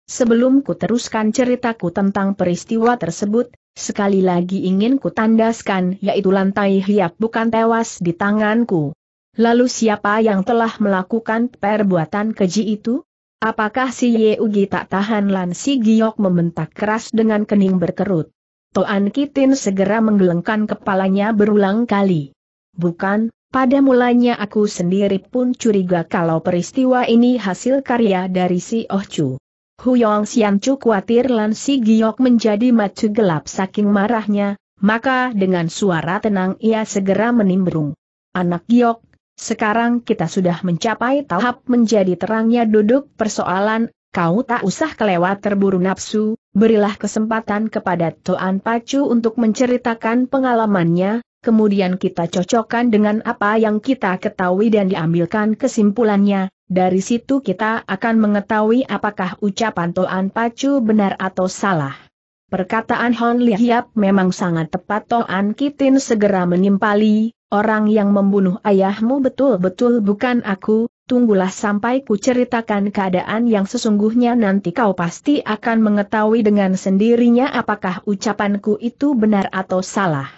Speaker 1: Sebelum ku teruskan ceritaku tentang peristiwa tersebut, sekali lagi ingin ku tandaskan yaitu lantai hiap bukan tewas di tanganku. Lalu siapa yang telah melakukan perbuatan keji itu? Apakah si Ye Ugi tak tahan lan si Giok membentak keras dengan kening berkerut? Toan Kitin segera menggelengkan kepalanya berulang kali. Bukan, pada mulanya aku sendiri pun curiga kalau peristiwa ini hasil karya dari si Oh Chu. Huyong Sian Chu khawatir lan si Giok menjadi macu gelap saking marahnya, maka dengan suara tenang ia segera menimbrung. Anak Giok, sekarang kita sudah mencapai tahap menjadi terangnya duduk persoalan, kau tak usah kelewat terburu nafsu, berilah kesempatan kepada Toan Pacu untuk menceritakan pengalamannya, kemudian kita cocokkan dengan apa yang kita ketahui dan diambilkan kesimpulannya, dari situ kita akan mengetahui apakah ucapan Toan Pacu benar atau salah. Perkataan Hon Lihiap memang sangat tepat Toan Kitin segera menimpali, Orang yang membunuh ayahmu betul-betul bukan aku, tunggulah sampai ku ceritakan keadaan yang sesungguhnya nanti kau pasti akan mengetahui dengan sendirinya apakah ucapanku itu benar atau salah.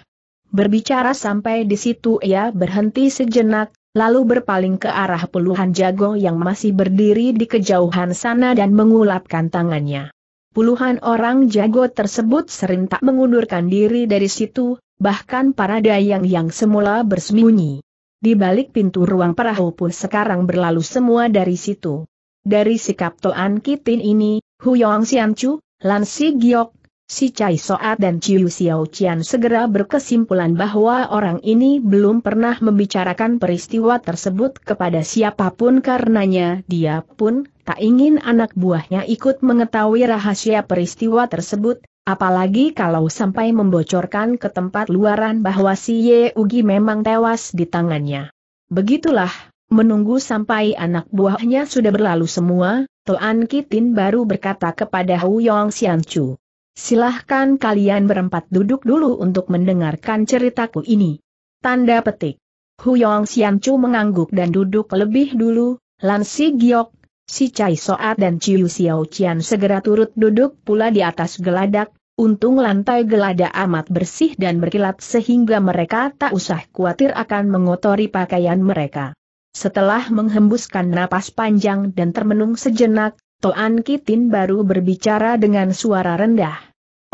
Speaker 1: Berbicara sampai di situ ia berhenti sejenak, lalu berpaling ke arah puluhan jago yang masih berdiri di kejauhan sana dan mengulapkan tangannya. Puluhan orang jago tersebut serentak mengundurkan diri dari situ, bahkan para dayang yang semula bersembunyi. Di balik pintu ruang perahu pun sekarang berlalu semua dari situ. Dari sikap Toan Kitin ini, Huyong Xianchu, Lan Si Giok, Si Cai Soat dan Chiu Xiao Qian segera berkesimpulan bahwa orang ini belum pernah membicarakan peristiwa tersebut kepada siapapun karenanya dia pun tak ingin anak buahnya ikut mengetahui rahasia peristiwa tersebut, apalagi kalau sampai membocorkan ke tempat luaran bahwa si Ye Ugi memang tewas di tangannya. Begitulah, menunggu sampai anak buahnya sudah berlalu semua, Toan Kitin baru berkata kepada Hu Yong Chu. Silahkan kalian berempat duduk dulu untuk mendengarkan ceritaku ini. Tanda petik. Huyong Chu mengangguk dan duduk lebih dulu, Lan Si Giok, Si Chai Soat dan Ciu Xiao Qian segera turut duduk pula di atas geladak, Untung lantai geladak amat bersih dan berkilat sehingga mereka tak usah khawatir akan mengotori pakaian mereka. Setelah menghembuskan napas panjang dan termenung sejenak, Toan Kitin baru berbicara dengan suara rendah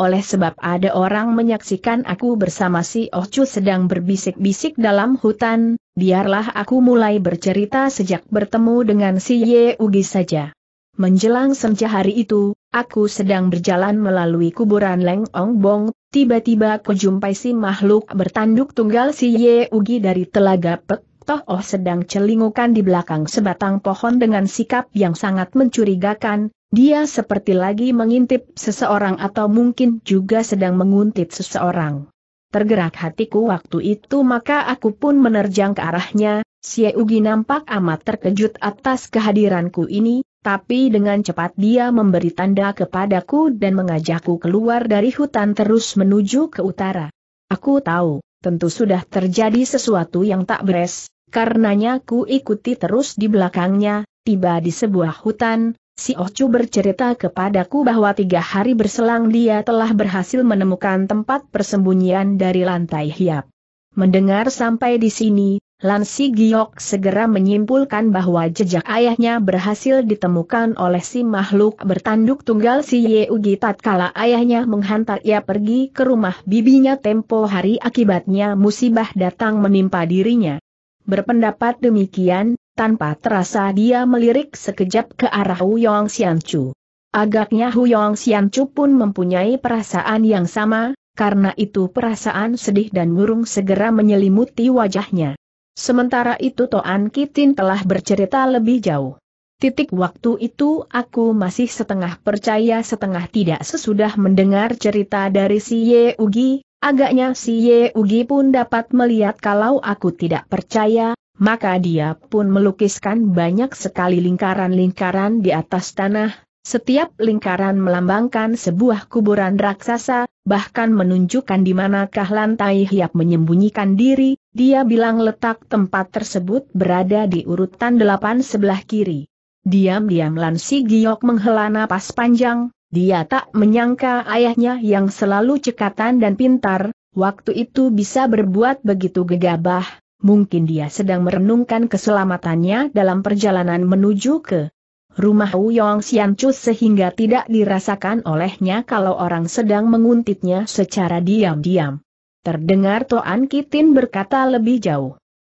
Speaker 1: oleh sebab ada orang menyaksikan aku bersama si Ochu sedang berbisik-bisik dalam hutan, biarlah aku mulai bercerita sejak bertemu dengan si Ye Ugi saja. Menjelang senja hari itu, aku sedang berjalan melalui kuburan Leng Ong Bong, tiba-tiba jumpai si makhluk bertanduk tunggal si Ye Ugi dari telaga Pek Toh Oh sedang celingukan di belakang sebatang pohon dengan sikap yang sangat mencurigakan, dia seperti lagi mengintip seseorang atau mungkin juga sedang menguntit seseorang. Tergerak hatiku waktu itu maka aku pun menerjang ke arahnya, Si Ugi nampak amat terkejut atas kehadiranku ini, tapi dengan cepat dia memberi tanda kepadaku dan mengajakku keluar dari hutan terus menuju ke utara. Aku tahu, tentu sudah terjadi sesuatu yang tak beres, karenanya ku ikuti terus di belakangnya, tiba di sebuah hutan, Si Ocu bercerita kepadaku bahwa tiga hari berselang dia telah berhasil menemukan tempat persembunyian dari lantai hiap. Mendengar sampai di sini, Lansi Giok segera menyimpulkan bahwa jejak ayahnya berhasil ditemukan oleh si makhluk bertanduk tunggal si Yeugi tatkala ayahnya menghantar ia pergi ke rumah bibinya tempo hari akibatnya musibah datang menimpa dirinya. Berpendapat demikian, tanpa terasa dia melirik sekejap ke arah Huyong Xianchu. Agaknya Huyong Xianchu pun mempunyai perasaan yang sama, karena itu perasaan sedih dan murung segera menyelimuti wajahnya. Sementara itu Toan Kitin telah bercerita lebih jauh. Titik waktu itu aku masih setengah percaya setengah tidak sesudah mendengar cerita dari si Ye Ugi, agaknya si Ye Ugi pun dapat melihat kalau aku tidak percaya, maka dia pun melukiskan banyak sekali lingkaran-lingkaran di atas tanah, setiap lingkaran melambangkan sebuah kuburan raksasa, bahkan menunjukkan di manakah lantai hiap menyembunyikan diri, dia bilang letak tempat tersebut berada di urutan delapan sebelah kiri. Diam-diam Lansi Giok menghela napas panjang, dia tak menyangka ayahnya yang selalu cekatan dan pintar, waktu itu bisa berbuat begitu gegabah, mungkin dia sedang merenungkan keselamatannya dalam perjalanan menuju ke rumah Wu Wuyong Siancu sehingga tidak dirasakan olehnya kalau orang sedang menguntitnya secara diam-diam. Terdengar Toan Kitin berkata lebih jauh.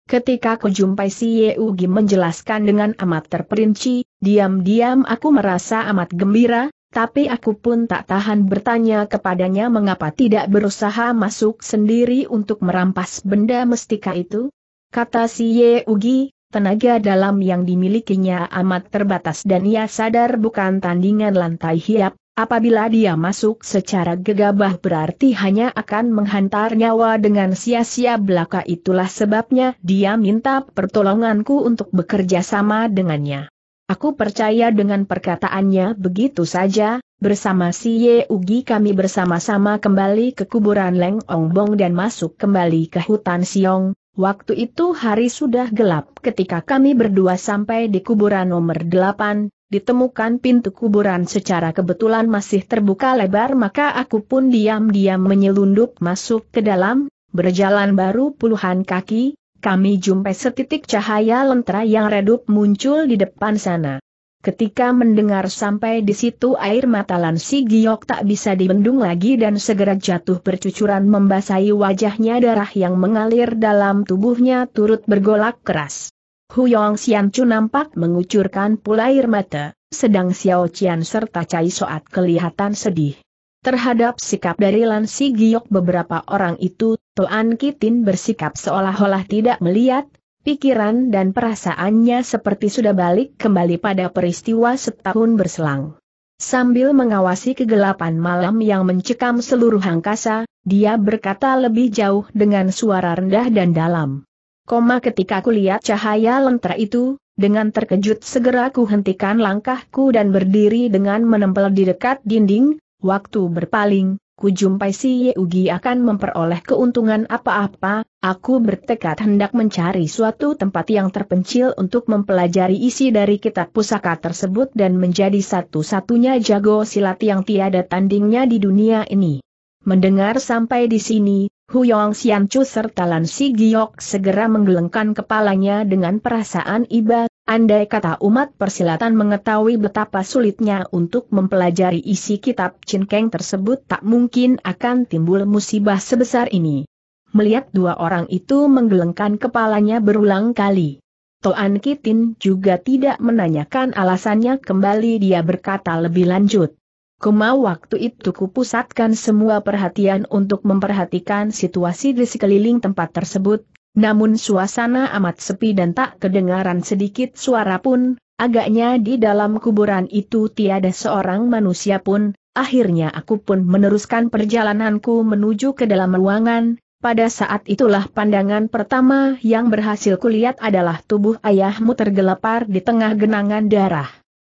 Speaker 1: Ketika kujumpai jumpai si Yeugi menjelaskan dengan amat terperinci, diam-diam aku merasa amat gembira, tapi aku pun tak tahan bertanya kepadanya mengapa tidak berusaha masuk sendiri untuk merampas benda mestika itu kata si Ye Ugi, tenaga dalam yang dimilikinya amat terbatas dan ia sadar bukan tandingan lantai hiap, apabila dia masuk secara gegabah berarti hanya akan menghantar nyawa dengan sia-sia belaka itulah sebabnya dia minta pertolonganku untuk bekerja sama dengannya. Aku percaya dengan perkataannya begitu saja, bersama si Ye Ugi kami bersama-sama kembali ke kuburan Leng Ong Bong dan masuk kembali ke hutan Siong, Waktu itu hari sudah gelap ketika kami berdua sampai di kuburan nomor 8, ditemukan pintu kuburan secara kebetulan masih terbuka lebar maka aku pun diam-diam menyelundup masuk ke dalam, berjalan baru puluhan kaki, kami jumpai setitik cahaya lentera yang redup muncul di depan sana. Ketika mendengar sampai di situ air mata Lansi Si Giok tak bisa dibendung lagi dan segera jatuh bercucuran membasahi wajahnya darah yang mengalir dalam tubuhnya turut bergolak keras. Huyong Xian Chu nampak mengucurkan pula air mata, sedang Xiao Qian serta Cai Soat kelihatan sedih. Terhadap sikap dari Lansi Si Giok beberapa orang itu, Toan Kitin bersikap seolah-olah tidak melihat, pikiran dan perasaannya seperti sudah balik kembali pada peristiwa setahun berselang. Sambil mengawasi kegelapan malam yang mencekam seluruh angkasa, dia berkata lebih jauh dengan suara rendah dan dalam. Koma ketika kulihat cahaya lentera itu, dengan terkejut segera kuhentikan langkahku dan berdiri dengan menempel di dekat dinding, waktu berpaling, kujumpai si Yeugi akan memperoleh keuntungan apa-apa, aku bertekad hendak mencari suatu tempat yang terpencil untuk mempelajari isi dari kitab pusaka tersebut dan menjadi satu-satunya jago silat yang tiada tandingnya di dunia ini. Mendengar sampai di sini, Huyong Chu serta Lan Si Giok segera menggelengkan kepalanya dengan perasaan iba, Andai kata umat persilatan mengetahui betapa sulitnya untuk mempelajari isi kitab cinkeng tersebut tak mungkin akan timbul musibah sebesar ini. Melihat dua orang itu menggelengkan kepalanya berulang kali. Toan Kitin juga tidak menanyakan alasannya kembali dia berkata lebih lanjut. Kuma waktu itu kupusatkan semua perhatian untuk memperhatikan situasi di sekeliling tempat tersebut, namun suasana amat sepi dan tak kedengaran sedikit suara pun, agaknya di dalam kuburan itu tiada seorang manusia pun, akhirnya aku pun meneruskan perjalananku menuju ke dalam ruangan, pada saat itulah pandangan pertama yang berhasil kulihat adalah tubuh ayahmu tergelepar di tengah genangan darah.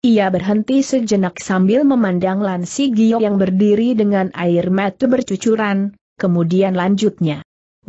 Speaker 1: Ia berhenti sejenak sambil memandang Lansi Gio yang berdiri dengan air mata bercucuran, kemudian lanjutnya.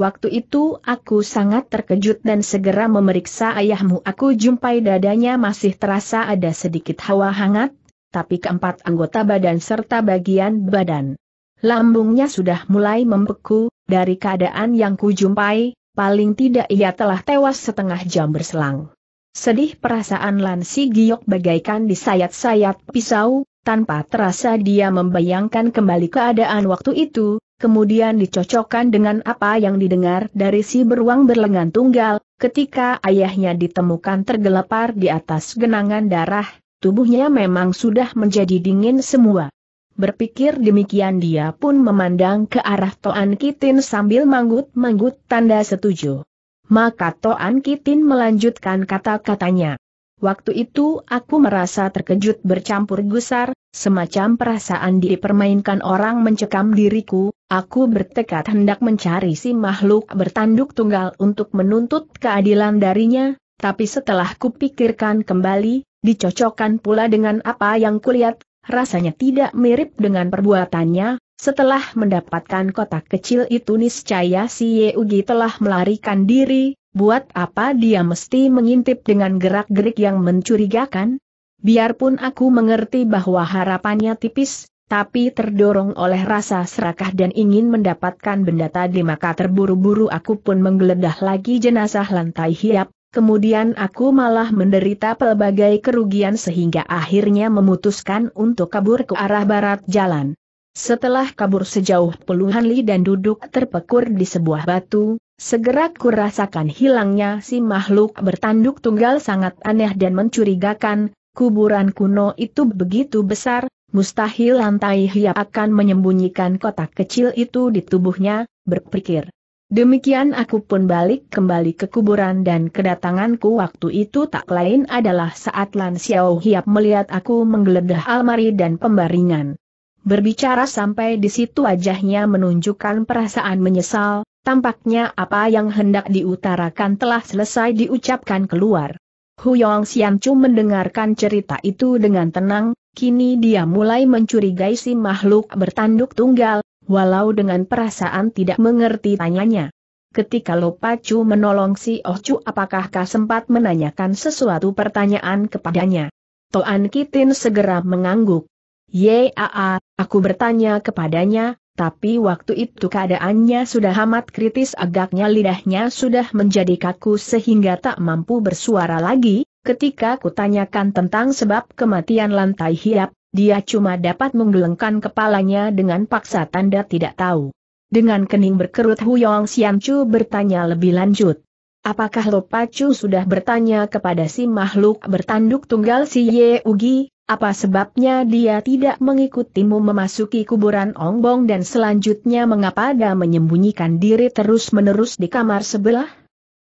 Speaker 1: Waktu itu aku sangat terkejut dan segera memeriksa ayahmu aku jumpai dadanya masih terasa ada sedikit hawa hangat, tapi keempat anggota badan serta bagian badan. Lambungnya sudah mulai membeku, dari keadaan yang kujumpai, paling tidak ia telah tewas setengah jam berselang. Sedih perasaan Lansi Giok bagaikan disayat-sayat pisau, tanpa terasa dia membayangkan kembali keadaan waktu itu, kemudian dicocokkan dengan apa yang didengar dari si beruang berlengan tunggal, ketika ayahnya ditemukan tergelepar di atas genangan darah, tubuhnya memang sudah menjadi dingin semua. Berpikir demikian dia pun memandang ke arah Toan Kitin sambil manggut-manggut tanda setuju. Maka Toan Kitin melanjutkan kata-katanya. Waktu itu aku merasa terkejut bercampur gusar, semacam perasaan dipermainkan orang mencekam diriku, aku bertekad hendak mencari si makhluk bertanduk tunggal untuk menuntut keadilan darinya, tapi setelah kupikirkan kembali, dicocokkan pula dengan apa yang kulihat, rasanya tidak mirip dengan perbuatannya, setelah mendapatkan kotak kecil itu niscaya si Yeugi telah melarikan diri, Buat apa dia mesti mengintip dengan gerak-gerik yang mencurigakan? Biarpun aku mengerti bahwa harapannya tipis, tapi terdorong oleh rasa serakah dan ingin mendapatkan benda tadi maka terburu-buru aku pun menggeledah lagi jenazah lantai hiap, kemudian aku malah menderita pelbagai kerugian sehingga akhirnya memutuskan untuk kabur ke arah barat jalan. Setelah kabur sejauh puluhan li dan duduk terpekur di sebuah batu, Segera kurasakan hilangnya si makhluk bertanduk tunggal sangat aneh dan mencurigakan, kuburan kuno itu begitu besar, mustahil lantai hiap akan menyembunyikan kotak kecil itu di tubuhnya, berpikir. Demikian aku pun balik kembali ke kuburan dan kedatanganku waktu itu tak lain adalah saat Lan Xiao Hiap melihat aku menggeledah almari dan pembaringan. Berbicara sampai di situ wajahnya menunjukkan perasaan menyesal, Tampaknya apa yang hendak diutarakan telah selesai diucapkan keluar. Huyong Chu mendengarkan cerita itu dengan tenang, kini dia mulai mencurigai si makhluk bertanduk tunggal, walau dengan perasaan tidak mengerti tanyanya. Ketika Lo Chu menolong si Oh Chu apakah kau sempat menanyakan sesuatu pertanyaan kepadanya? Toan Kitin segera mengangguk. Yaa, aku bertanya kepadanya, tapi waktu itu keadaannya sudah amat kritis agaknya lidahnya sudah menjadi kaku sehingga tak mampu bersuara lagi, ketika kutanyakan tentang sebab kematian lantai hiap, dia cuma dapat menggelengkan kepalanya dengan paksa tanda tidak tahu. Dengan kening berkerut Huyong Sianchu bertanya lebih lanjut. Apakah Lopacu sudah bertanya kepada si makhluk bertanduk tunggal si Ye Ugi, apa sebabnya dia tidak mengikutimu memasuki kuburan Ong Bong dan selanjutnya mengapa dia menyembunyikan diri terus-menerus di kamar sebelah?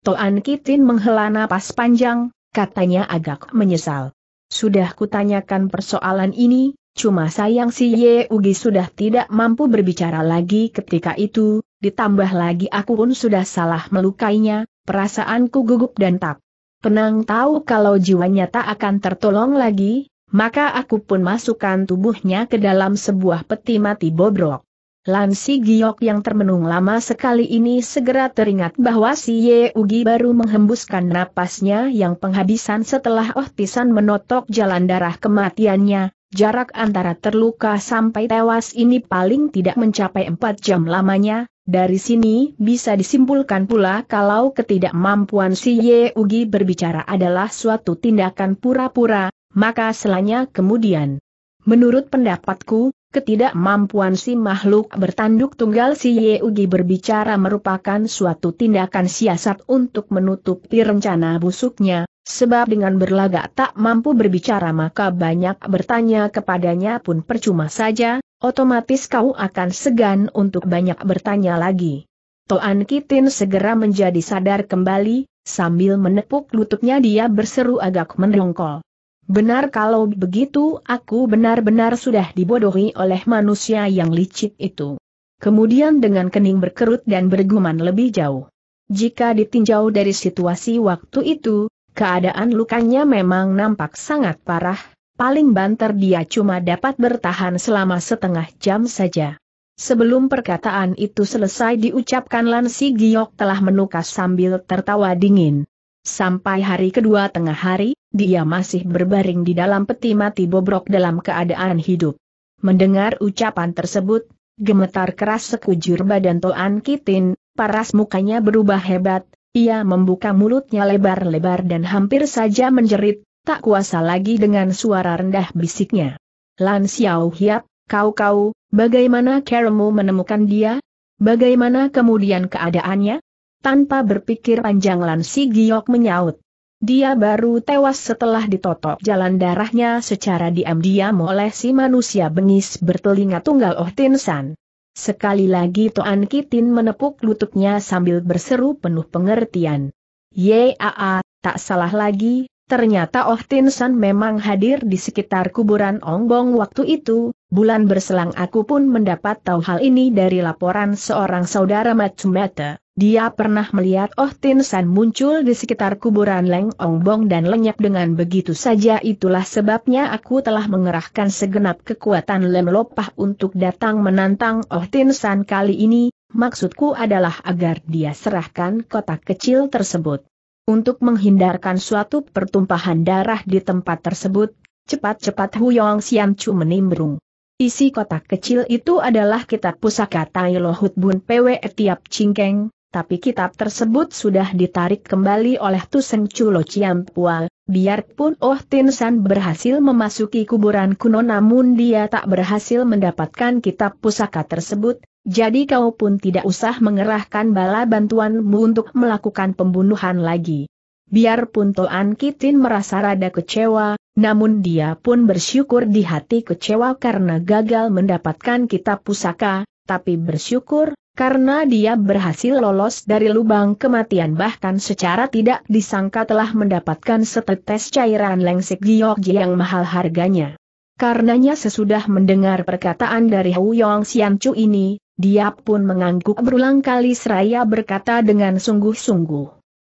Speaker 1: Toan Kitin menghela napas panjang, katanya agak menyesal. Sudah kutanyakan persoalan ini, cuma sayang si Ye Ugi sudah tidak mampu berbicara lagi ketika itu, ditambah lagi aku pun sudah salah melukainya, perasaanku gugup dan tak. Penang tahu kalau jiwanya tak akan tertolong lagi, maka aku pun masukkan tubuhnya ke dalam sebuah peti mati bobrok. Lansi Giok yang termenung lama sekali ini segera teringat bahwa si Ye Ugi baru menghembuskan napasnya yang penghabisan setelah Oh Tisan menotok jalan darah kematiannya, jarak antara terluka sampai tewas ini paling tidak mencapai 4 jam lamanya, dari sini bisa disimpulkan pula kalau ketidakmampuan si Ye Ugi berbicara adalah suatu tindakan pura-pura, maka selanya kemudian. Menurut pendapatku, ketidakmampuan si makhluk bertanduk tunggal si Yeugi berbicara merupakan suatu tindakan siasat untuk menutupi rencana busuknya, sebab dengan berlagak tak mampu berbicara maka banyak bertanya kepadanya pun percuma saja, otomatis kau akan segan untuk banyak bertanya lagi. Toan Kitin segera menjadi sadar kembali, sambil menepuk lututnya dia berseru agak mendongkol. Benar kalau begitu aku benar-benar sudah dibodohi oleh manusia yang licik itu. Kemudian dengan kening berkerut dan berguman lebih jauh. Jika ditinjau dari situasi waktu itu, keadaan lukanya memang nampak sangat parah, paling banter dia cuma dapat bertahan selama setengah jam saja. Sebelum perkataan itu selesai diucapkan Lansi Giok telah menukas sambil tertawa dingin. Sampai hari kedua tengah hari, dia masih berbaring di dalam peti mati bobrok dalam keadaan hidup. Mendengar ucapan tersebut, gemetar keras sekujur badan Toan Kitin, paras mukanya berubah hebat, ia membuka mulutnya lebar-lebar dan hampir saja menjerit, tak kuasa lagi dengan suara rendah bisiknya. Lan Xiao Hiap, kau-kau, bagaimana Keremu menemukan dia? Bagaimana kemudian keadaannya? Tanpa berpikir panjang Lan Si Giok menyaut. Dia baru tewas setelah ditotok jalan darahnya secara diam-diam oleh si manusia bengis bertelinga tunggal Oh Tin San. Sekali lagi Toan Kitin menepuk lututnya sambil berseru penuh pengertian. Yaa, tak salah lagi, ternyata Oh Tin San memang hadir di sekitar kuburan Ong Bong waktu itu, Bulan berselang aku pun mendapat tahu hal ini dari laporan seorang saudara Matsumata. Dia pernah melihat Oh Tin San muncul di sekitar kuburan Leng Ong Bong dan lenyap dengan begitu saja itulah sebabnya aku telah mengerahkan segenap kekuatan Lem Lopah untuk datang menantang Oh Tin San kali ini, maksudku adalah agar dia serahkan kotak kecil tersebut. Untuk menghindarkan suatu pertumpahan darah di tempat tersebut, cepat-cepat Hu Huyong Siam Chu menimbrung. Isi kotak kecil itu adalah kitab pusaka Tai Lohut Bun Pwe Tiap Cingkeng, tapi kitab tersebut sudah ditarik kembali oleh Tusen Chiam Pua. biarpun Oh Tin San berhasil memasuki kuburan kuno namun dia tak berhasil mendapatkan kitab pusaka tersebut, jadi kau pun tidak usah mengerahkan bala bantuanmu untuk melakukan pembunuhan lagi. Biarpun Toan Kitin merasa rada kecewa, namun dia pun bersyukur di hati kecewa karena gagal mendapatkan kitab pusaka, tapi bersyukur, karena dia berhasil lolos dari lubang kematian bahkan secara tidak disangka telah mendapatkan setetes cairan lengsek giok yang mahal harganya. Karenanya sesudah mendengar perkataan dari Huyong Xianchu ini, dia pun mengangguk berulang kali seraya berkata dengan sungguh-sungguh.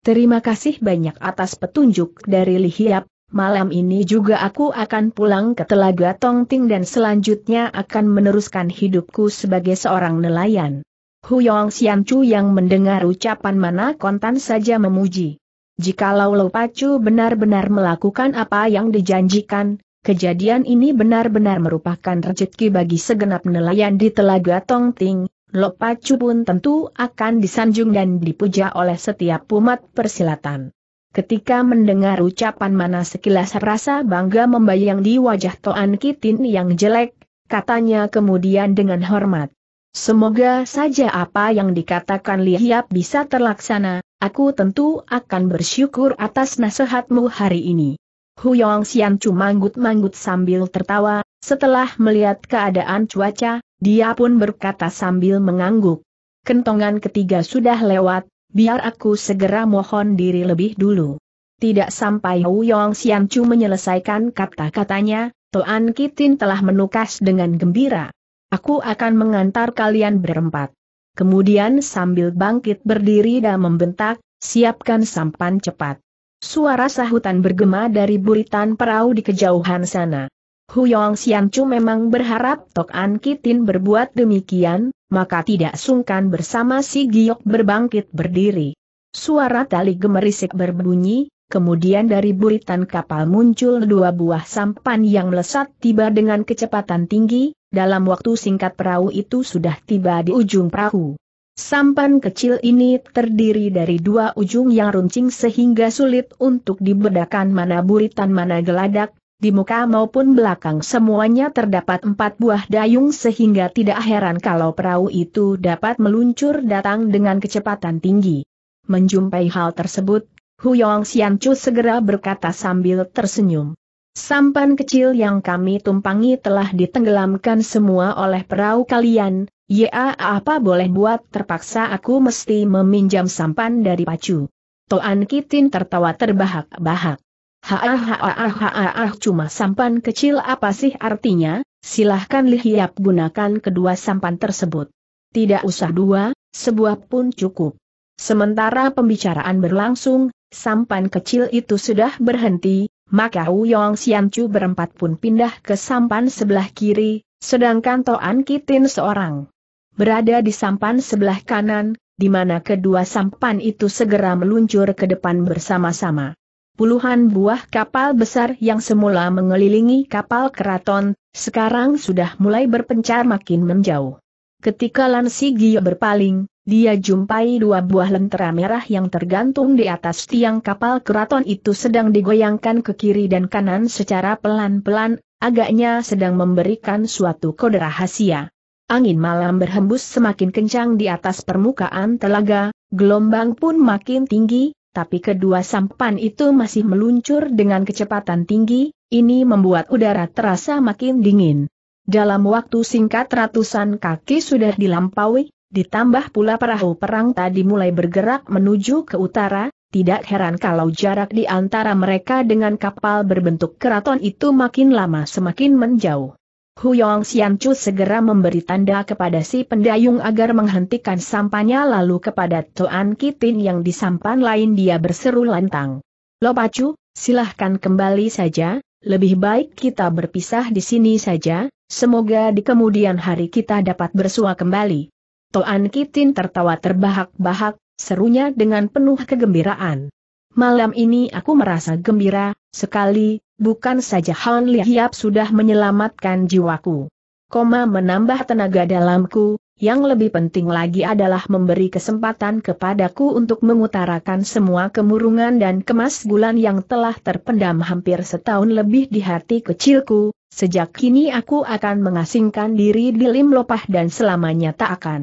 Speaker 1: Terima kasih banyak atas petunjuk dari Lihiap, malam ini juga aku akan pulang ke Telaga Tongting dan selanjutnya akan meneruskan hidupku sebagai seorang nelayan. Huyong Xianchu yang mendengar ucapan mana kontan saja memuji. Jikalau Lo Pacu benar-benar melakukan apa yang dijanjikan, kejadian ini benar-benar merupakan rezeki bagi segenap nelayan di Telaga Tongting, Lopacu pun tentu akan disanjung dan dipuja oleh setiap umat persilatan. Ketika mendengar ucapan mana sekilas rasa bangga membayang di wajah Toan Kitin yang jelek, katanya kemudian dengan hormat. Semoga saja apa yang dikatakan Lihiap bisa terlaksana, aku tentu akan bersyukur atas nasihatmu hari ini. Huyong Xian manggut-manggut sambil tertawa, setelah melihat keadaan cuaca, dia pun berkata sambil mengangguk. Kentongan ketiga sudah lewat, biar aku segera mohon diri lebih dulu. Tidak sampai Hou Wuyong Chu menyelesaikan kata-katanya, Toan Kitin telah menukas dengan gembira. Aku akan mengantar kalian berempat. Kemudian sambil bangkit berdiri dan membentak, siapkan sampan cepat. Suara sahutan bergema dari buritan perahu di kejauhan sana. Huyong Sian Chu memang berharap Tok An Kitin berbuat demikian, maka tidak sungkan bersama si Giok berbangkit berdiri. Suara tali gemerisik berbunyi, kemudian dari buritan kapal muncul dua buah sampan yang melesat tiba dengan kecepatan tinggi, dalam waktu singkat perahu itu sudah tiba di ujung perahu. Sampan kecil ini terdiri dari dua ujung yang runcing sehingga sulit untuk dibedakan mana buritan mana geladak, di muka maupun belakang semuanya terdapat empat buah dayung sehingga tidak heran kalau perahu itu dapat meluncur datang dengan kecepatan tinggi. Menjumpai hal tersebut, Huyong Xianchu segera berkata sambil tersenyum. Sampan kecil yang kami tumpangi telah ditenggelamkan semua oleh perahu kalian, ya apa boleh buat terpaksa aku mesti meminjam sampan dari pacu. Toan Kitin tertawa terbahak-bahak. Haah cuma sampan kecil apa sih artinya, silahkan lihiap gunakan kedua sampan tersebut. Tidak usah dua, sebuah pun cukup. Sementara pembicaraan berlangsung, sampan kecil itu sudah berhenti, maka Uyong Siancu berempat pun pindah ke sampan sebelah kiri, sedangkan Toan Kitin seorang berada di sampan sebelah kanan, di mana kedua sampan itu segera meluncur ke depan bersama-sama puluhan buah kapal besar yang semula mengelilingi kapal keraton, sekarang sudah mulai berpencar makin menjauh. Ketika Lansi Gio berpaling, dia jumpai dua buah lentera merah yang tergantung di atas tiang kapal keraton itu sedang digoyangkan ke kiri dan kanan secara pelan-pelan, agaknya sedang memberikan suatu kode rahasia. Angin malam berhembus semakin kencang di atas permukaan telaga, gelombang pun makin tinggi, tapi kedua sampan itu masih meluncur dengan kecepatan tinggi, ini membuat udara terasa makin dingin. Dalam waktu singkat ratusan kaki sudah dilampaui, ditambah pula perahu perang tadi mulai bergerak menuju ke utara, tidak heran kalau jarak di antara mereka dengan kapal berbentuk keraton itu makin lama semakin menjauh. Huyong Siancu segera memberi tanda kepada si pendayung agar menghentikan sampannya lalu kepada Toan Kitin yang di sampan lain dia berseru lantang. Lo Pacu, silahkan kembali saja, lebih baik kita berpisah di sini saja, semoga di kemudian hari kita dapat bersua kembali. Toan Kitin tertawa terbahak-bahak, serunya dengan penuh kegembiraan. Malam ini aku merasa gembira, Sekali, bukan saja Han Lihiap sudah menyelamatkan jiwaku. Koma menambah tenaga dalamku, yang lebih penting lagi adalah memberi kesempatan kepadaku untuk mengutarakan semua kemurungan dan kemasgulan yang telah terpendam hampir setahun lebih di hati kecilku, sejak kini aku akan mengasingkan diri di lopah dan selamanya tak akan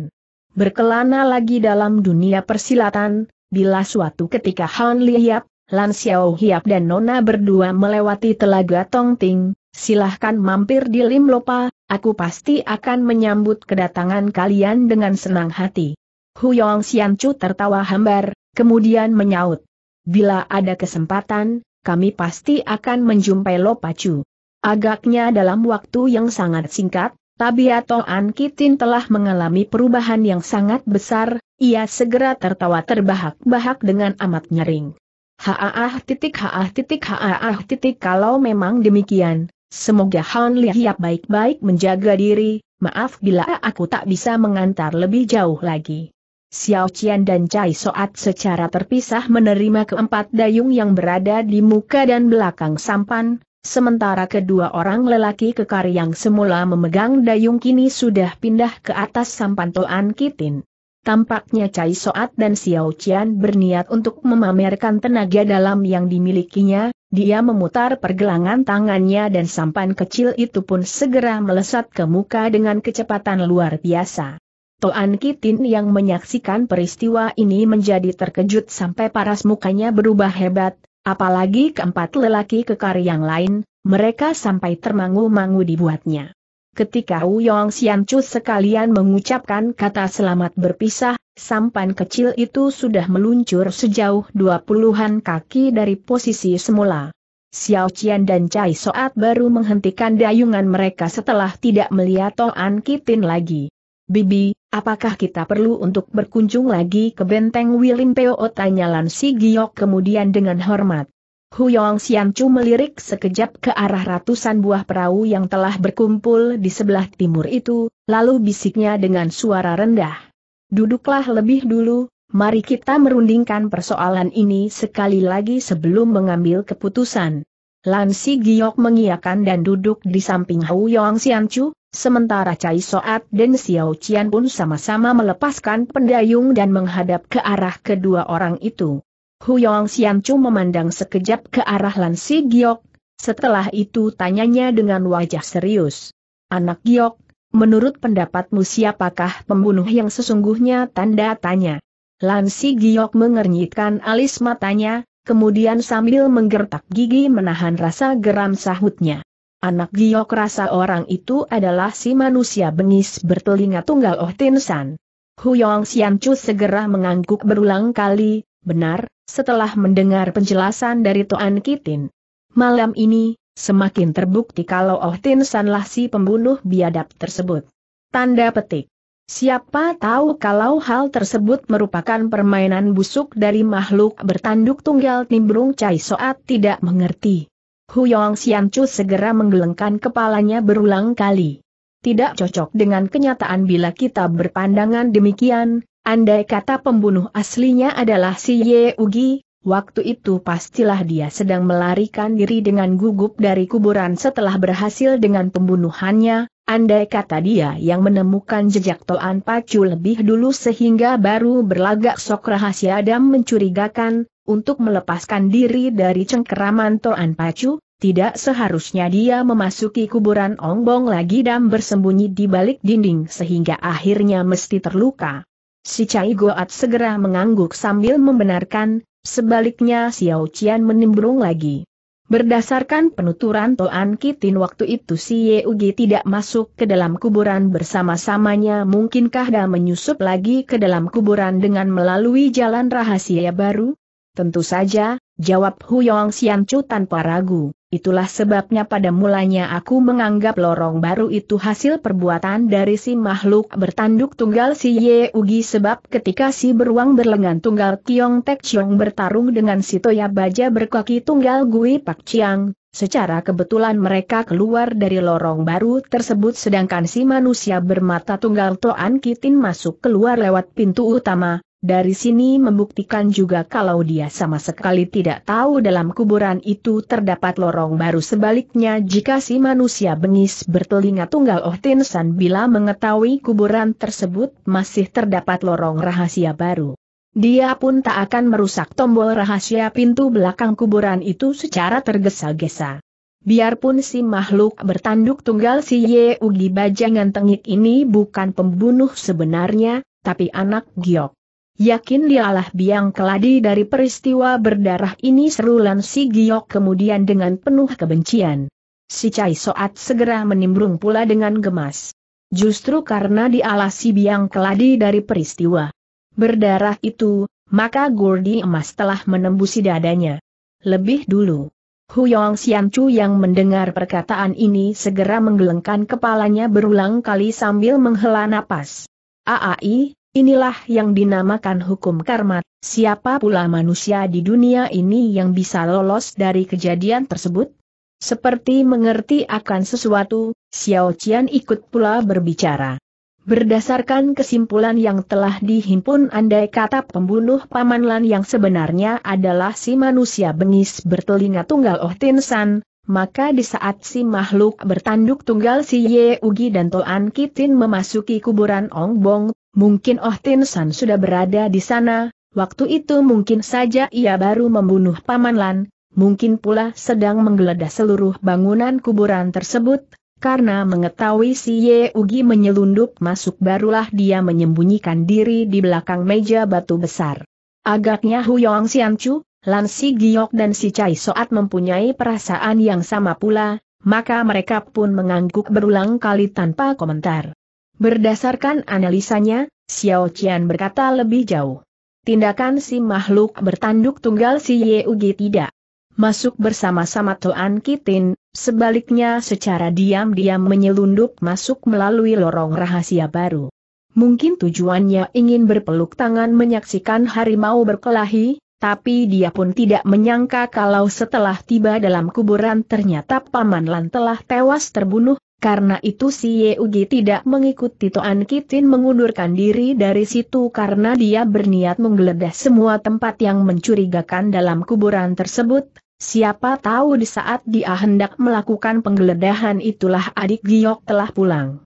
Speaker 1: berkelana lagi dalam dunia persilatan, bila suatu ketika Han Liap Lan Xiao Hiap dan Nona berdua melewati telaga Tongting, silahkan mampir di Lim Lopa, aku pasti akan menyambut kedatangan kalian dengan senang hati. Huyong Chu tertawa hambar, kemudian menyaut. Bila ada kesempatan, kami pasti akan menjumpai Lopacu. Agaknya dalam waktu yang sangat singkat, Tabiat Toan Kitin telah mengalami perubahan yang sangat besar, ia segera tertawa terbahak-bahak dengan amat nyering. Haah titik haah titik haah titik kalau memang demikian, semoga Han Lihiap baik-baik menjaga diri, maaf bila aku tak bisa mengantar lebih jauh lagi. Xiao Qian dan Cai Soat secara terpisah menerima keempat dayung yang berada di muka dan belakang sampan, sementara kedua orang lelaki kekar yang semula memegang dayung kini sudah pindah ke atas sampan Toan Kitin. Tampaknya Cai Soat dan Xiao Qian berniat untuk memamerkan tenaga dalam yang dimilikinya, dia memutar pergelangan tangannya dan sampan kecil itu pun segera melesat ke muka dengan kecepatan luar biasa. Toan Kitin yang menyaksikan peristiwa ini menjadi terkejut sampai paras mukanya berubah hebat, apalagi keempat lelaki kekar yang lain, mereka sampai termangu-mangu dibuatnya ketika Wu Uyong Chu sekalian mengucapkan kata selamat berpisah, sampan kecil itu sudah meluncur sejauh dua puluhan kaki dari posisi semula. Xiao Qian dan Cai Soat baru menghentikan dayungan mereka setelah tidak melihat Toan Kitin lagi. Bibi, apakah kita perlu untuk berkunjung lagi ke benteng Wilim Peo? Tanya Lan Si Giok kemudian dengan hormat. Huyong Siang melirik sekejap ke arah ratusan buah perahu yang telah berkumpul di sebelah timur itu, lalu bisiknya dengan suara rendah. Duduklah lebih dulu, mari kita merundingkan persoalan ini sekali lagi sebelum mengambil keputusan. Lansi Giok mengiakan dan duduk di samping Huyong Siang sementara Cai Soat dan Xiao Qian pun sama-sama melepaskan pendayung dan menghadap ke arah kedua orang itu. Huyong Siam Chu memandang sekejap ke arah Lan Si Giok, setelah itu tanyanya dengan wajah serius. Anak Giok, menurut pendapatmu siapakah pembunuh yang sesungguhnya tanda tanya? Lan Si Giok mengernyitkan alis matanya, kemudian sambil menggertak gigi menahan rasa geram sahutnya. Anak giok rasa orang itu adalah si manusia bengis bertelinga tunggal Oh Tinsan. San. Huyong Siam Chu segera mengangguk berulang kali, benar, setelah mendengar penjelasan dari Toan Kitin, malam ini, semakin terbukti kalau Oh Tin Sanlah si pembunuh biadab tersebut. Tanda petik. Siapa tahu kalau hal tersebut merupakan permainan busuk dari makhluk bertanduk tunggal nimbrung Cai Soat tidak mengerti. Huyong Xianchu segera menggelengkan kepalanya berulang kali. Tidak cocok dengan kenyataan bila kita berpandangan demikian, Andai kata pembunuh aslinya adalah si Ye Ugi, waktu itu pastilah dia sedang melarikan diri dengan gugup dari kuburan setelah berhasil dengan pembunuhannya, andai kata dia yang menemukan jejak Toan Pacu lebih dulu sehingga baru berlagak sok rahasia dan mencurigakan, untuk melepaskan diri dari cengkeraman Toan Pacu, tidak seharusnya dia memasuki kuburan Bong lagi dan bersembunyi di balik dinding sehingga akhirnya mesti terluka. Si Cai Goat segera mengangguk sambil membenarkan, sebaliknya Xiao Qian menimbrung lagi. Berdasarkan penuturan Toan Kitin waktu itu si Yeugi tidak masuk ke dalam kuburan bersama-samanya mungkinkah dia menyusup lagi ke dalam kuburan dengan melalui jalan rahasia baru? Tentu saja, Jawab Huyong Siancu tanpa ragu, itulah sebabnya pada mulanya aku menganggap lorong baru itu hasil perbuatan dari si makhluk bertanduk tunggal si Ye Ugi sebab ketika si beruang berlengan tunggal Tiong Tek Chiong bertarung dengan si Toya Baja berkaki tunggal Gui Pak Chiang, secara kebetulan mereka keluar dari lorong baru tersebut sedangkan si manusia bermata tunggal Toan Kitin masuk keluar lewat pintu utama, dari sini membuktikan juga kalau dia sama sekali tidak tahu dalam kuburan itu terdapat lorong baru sebaliknya jika si manusia bengis bertelinga tunggal oh Tin San bila mengetahui kuburan tersebut masih terdapat lorong rahasia baru. Dia pun tak akan merusak tombol rahasia pintu belakang kuburan itu secara tergesa-gesa. Biarpun si makhluk bertanduk tunggal si Ye Ugi Bajangan Tengik ini bukan pembunuh sebenarnya, tapi anak giok. Yakin dialah biang keladi dari peristiwa berdarah ini serulan si Giok kemudian dengan penuh kebencian. Si Cai Soat segera menimbrung pula dengan gemas. Justru karena dialah si biang keladi dari peristiwa berdarah itu, maka Gordi emas telah menembusi dadanya. Lebih dulu, Huyong Chu yang mendengar perkataan ini segera menggelengkan kepalanya berulang kali sambil menghela napas. Aai, Inilah yang dinamakan hukum karma, siapa pula manusia di dunia ini yang bisa lolos dari kejadian tersebut? Seperti mengerti akan sesuatu, Xiao Qian ikut pula berbicara. Berdasarkan kesimpulan yang telah dihimpun andai kata pembunuh Paman Lan yang sebenarnya adalah si manusia bengis bertelinga tunggal Oh Tin San, maka di saat si makhluk bertanduk tunggal si Ye Ugi dan Toan Kitin memasuki kuburan Ong Bong, Mungkin Oh Tin San sudah berada di sana, waktu itu mungkin saja ia baru membunuh Paman Lan, mungkin pula sedang menggeledah seluruh bangunan kuburan tersebut, karena mengetahui si Ye Ugi menyelundup masuk barulah dia menyembunyikan diri di belakang meja batu besar. Agaknya Huyong Chu, Lan Si Giok dan si Chai Soat mempunyai perasaan yang sama pula, maka mereka pun mengangguk berulang kali tanpa komentar. Berdasarkan analisanya, Xiao Qian berkata lebih jauh. Tindakan si makhluk bertanduk tunggal si Ye Ugi tidak masuk bersama-sama Toan Kitin, sebaliknya secara diam-diam menyelundup masuk melalui lorong rahasia baru. Mungkin tujuannya ingin berpeluk tangan menyaksikan harimau berkelahi, tapi dia pun tidak menyangka kalau setelah tiba dalam kuburan ternyata Paman Lan telah tewas terbunuh karena itu si Ye Ugi tidak mengikuti Toan Kitin mengundurkan diri dari situ karena dia berniat menggeledah semua tempat yang mencurigakan dalam kuburan tersebut. Siapa tahu di saat dia hendak melakukan penggeledahan itulah adik Giok telah pulang.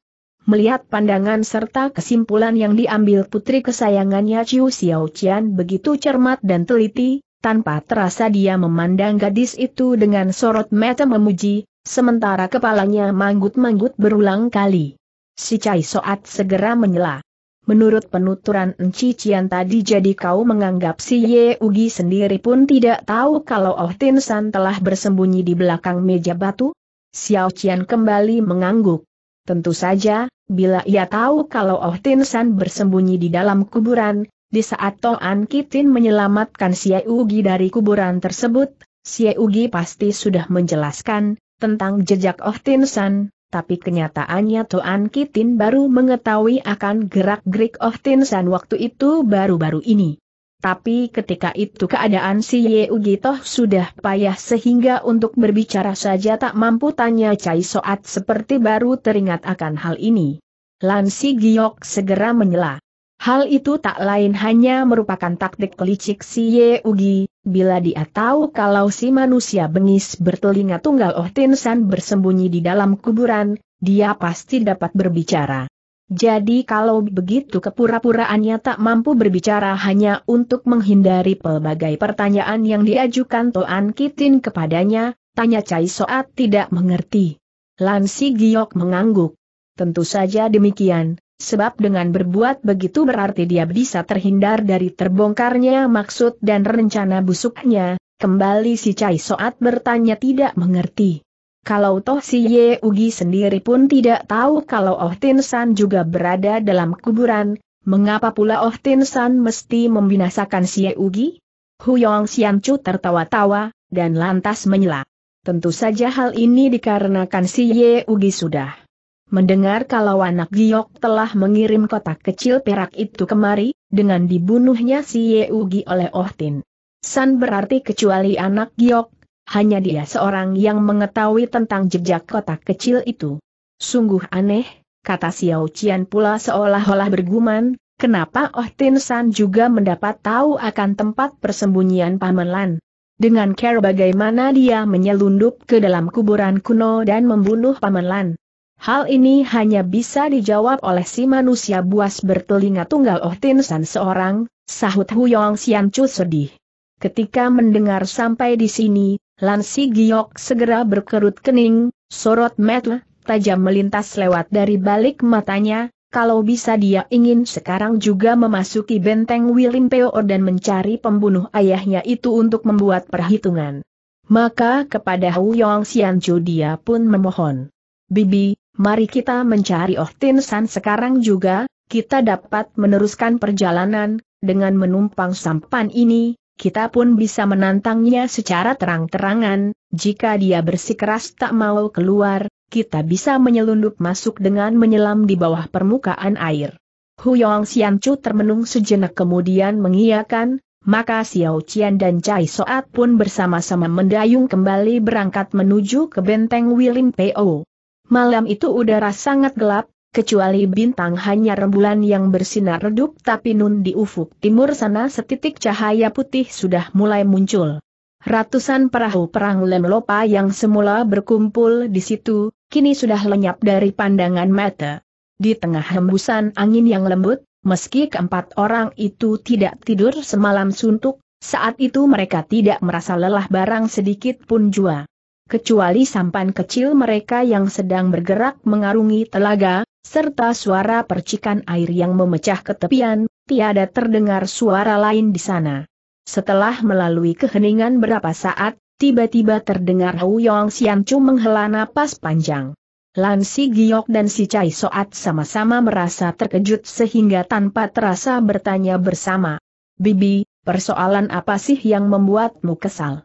Speaker 1: Melihat pandangan serta kesimpulan yang diambil putri kesayangannya Chiu Xiao Qian begitu cermat dan teliti, tanpa terasa dia memandang gadis itu dengan sorot mata memuji, sementara kepalanya manggut-manggut berulang kali. Si Cai Soat segera menyela. Menurut penuturan Enci Cian tadi jadi kau menganggap si Ye Ugi sendiri pun tidak tahu kalau Oh Tin San telah bersembunyi di belakang meja batu? Xiao Cian kembali mengangguk. Tentu saja, bila ia tahu kalau Oh Tin San bersembunyi di dalam kuburan, di saat An Kitin menyelamatkan si Ye Ugi dari kuburan tersebut, si Ye Ugi pasti sudah menjelaskan, tentang jejak Oh Tin San, tapi kenyataannya Tuan Kitin baru mengetahui akan gerak-gerik Oh Tin San waktu itu baru-baru ini. Tapi ketika itu keadaan si Ye Ugi toh sudah payah sehingga untuk berbicara saja tak mampu tanya Cai Soat seperti baru teringat akan hal ini. Lan Si Giok segera menyela. Hal itu tak lain hanya merupakan taktik licik si Ye Ugi, Bila dia tahu kalau si manusia bengis bertelinga tunggal Oh Tinsan bersembunyi di dalam kuburan, dia pasti dapat berbicara. Jadi kalau begitu kepura-puraannya tak mampu berbicara hanya untuk menghindari pelbagai pertanyaan yang diajukan Toan Kitin kepadanya, tanya Cai Soat tidak mengerti. Lansi Giok mengangguk. Tentu saja demikian, sebab dengan berbuat begitu berarti dia bisa terhindar dari terbongkarnya maksud dan rencana busuknya, kembali si Cai Soat bertanya tidak mengerti. Kalau toh si Ye Ugi sendiri pun tidak tahu kalau Oh Tin San juga berada dalam kuburan, mengapa pula Oh Tin San mesti membinasakan si Ye Ugi? Huyong Xian Chu tertawa-tawa, dan lantas menyela. Tentu saja hal ini dikarenakan si Ye Ugi sudah Mendengar kalau anak Giok telah mengirim kotak kecil perak itu kemari, dengan dibunuhnya si Yeugi oleh Oh Tin. San berarti kecuali anak Giok, hanya dia seorang yang mengetahui tentang jejak kotak kecil itu. Sungguh aneh, kata Xiao Qian pula seolah-olah berguman, kenapa Oh Tin San juga mendapat tahu akan tempat persembunyian Paman Lan. Dengan care bagaimana dia menyelundup ke dalam kuburan kuno dan membunuh Paman Lan. Hal ini hanya bisa dijawab oleh si manusia buas bertelinga tunggal Oh Tin San seorang, sahut Huyong Sian Chu sedih. Ketika mendengar sampai di sini, Lansi Giok segera berkerut kening, sorot mata tajam melintas lewat dari balik matanya, kalau bisa dia ingin sekarang juga memasuki benteng Peor oh dan mencari pembunuh ayahnya itu untuk membuat perhitungan. Maka kepada Huyong Chu dia pun memohon. Bibi, Mari kita mencari Oh Tin San sekarang juga, kita dapat meneruskan perjalanan, dengan menumpang sampan ini, kita pun bisa menantangnya secara terang-terangan, jika dia bersikeras tak mau keluar, kita bisa menyelundup masuk dengan menyelam di bawah permukaan air. Huyong Chu termenung sejenak kemudian mengiyakan, maka Xiao Qian dan Cai Soat pun bersama-sama mendayung kembali berangkat menuju ke benteng Wilim Po. Malam itu udara sangat gelap, kecuali bintang hanya rembulan yang bersinar redup tapi nun di ufuk timur sana setitik cahaya putih sudah mulai muncul. Ratusan perahu perang Lemlopa yang semula berkumpul di situ, kini sudah lenyap dari pandangan mata. Di tengah hembusan angin yang lembut, meski keempat orang itu tidak tidur semalam suntuk, saat itu mereka tidak merasa lelah barang sedikit pun jua kecuali sampan kecil mereka yang sedang bergerak mengarungi telaga, serta suara percikan air yang memecah ke tepian, tiada terdengar suara lain di sana. Setelah melalui keheningan berapa saat, tiba-tiba terdengar Hu Yong Chu menghela napas panjang. Lan Si Giok dan Si Cai Soat sama-sama merasa terkejut sehingga tanpa terasa bertanya bersama. Bibi, persoalan apa sih yang membuatmu kesal?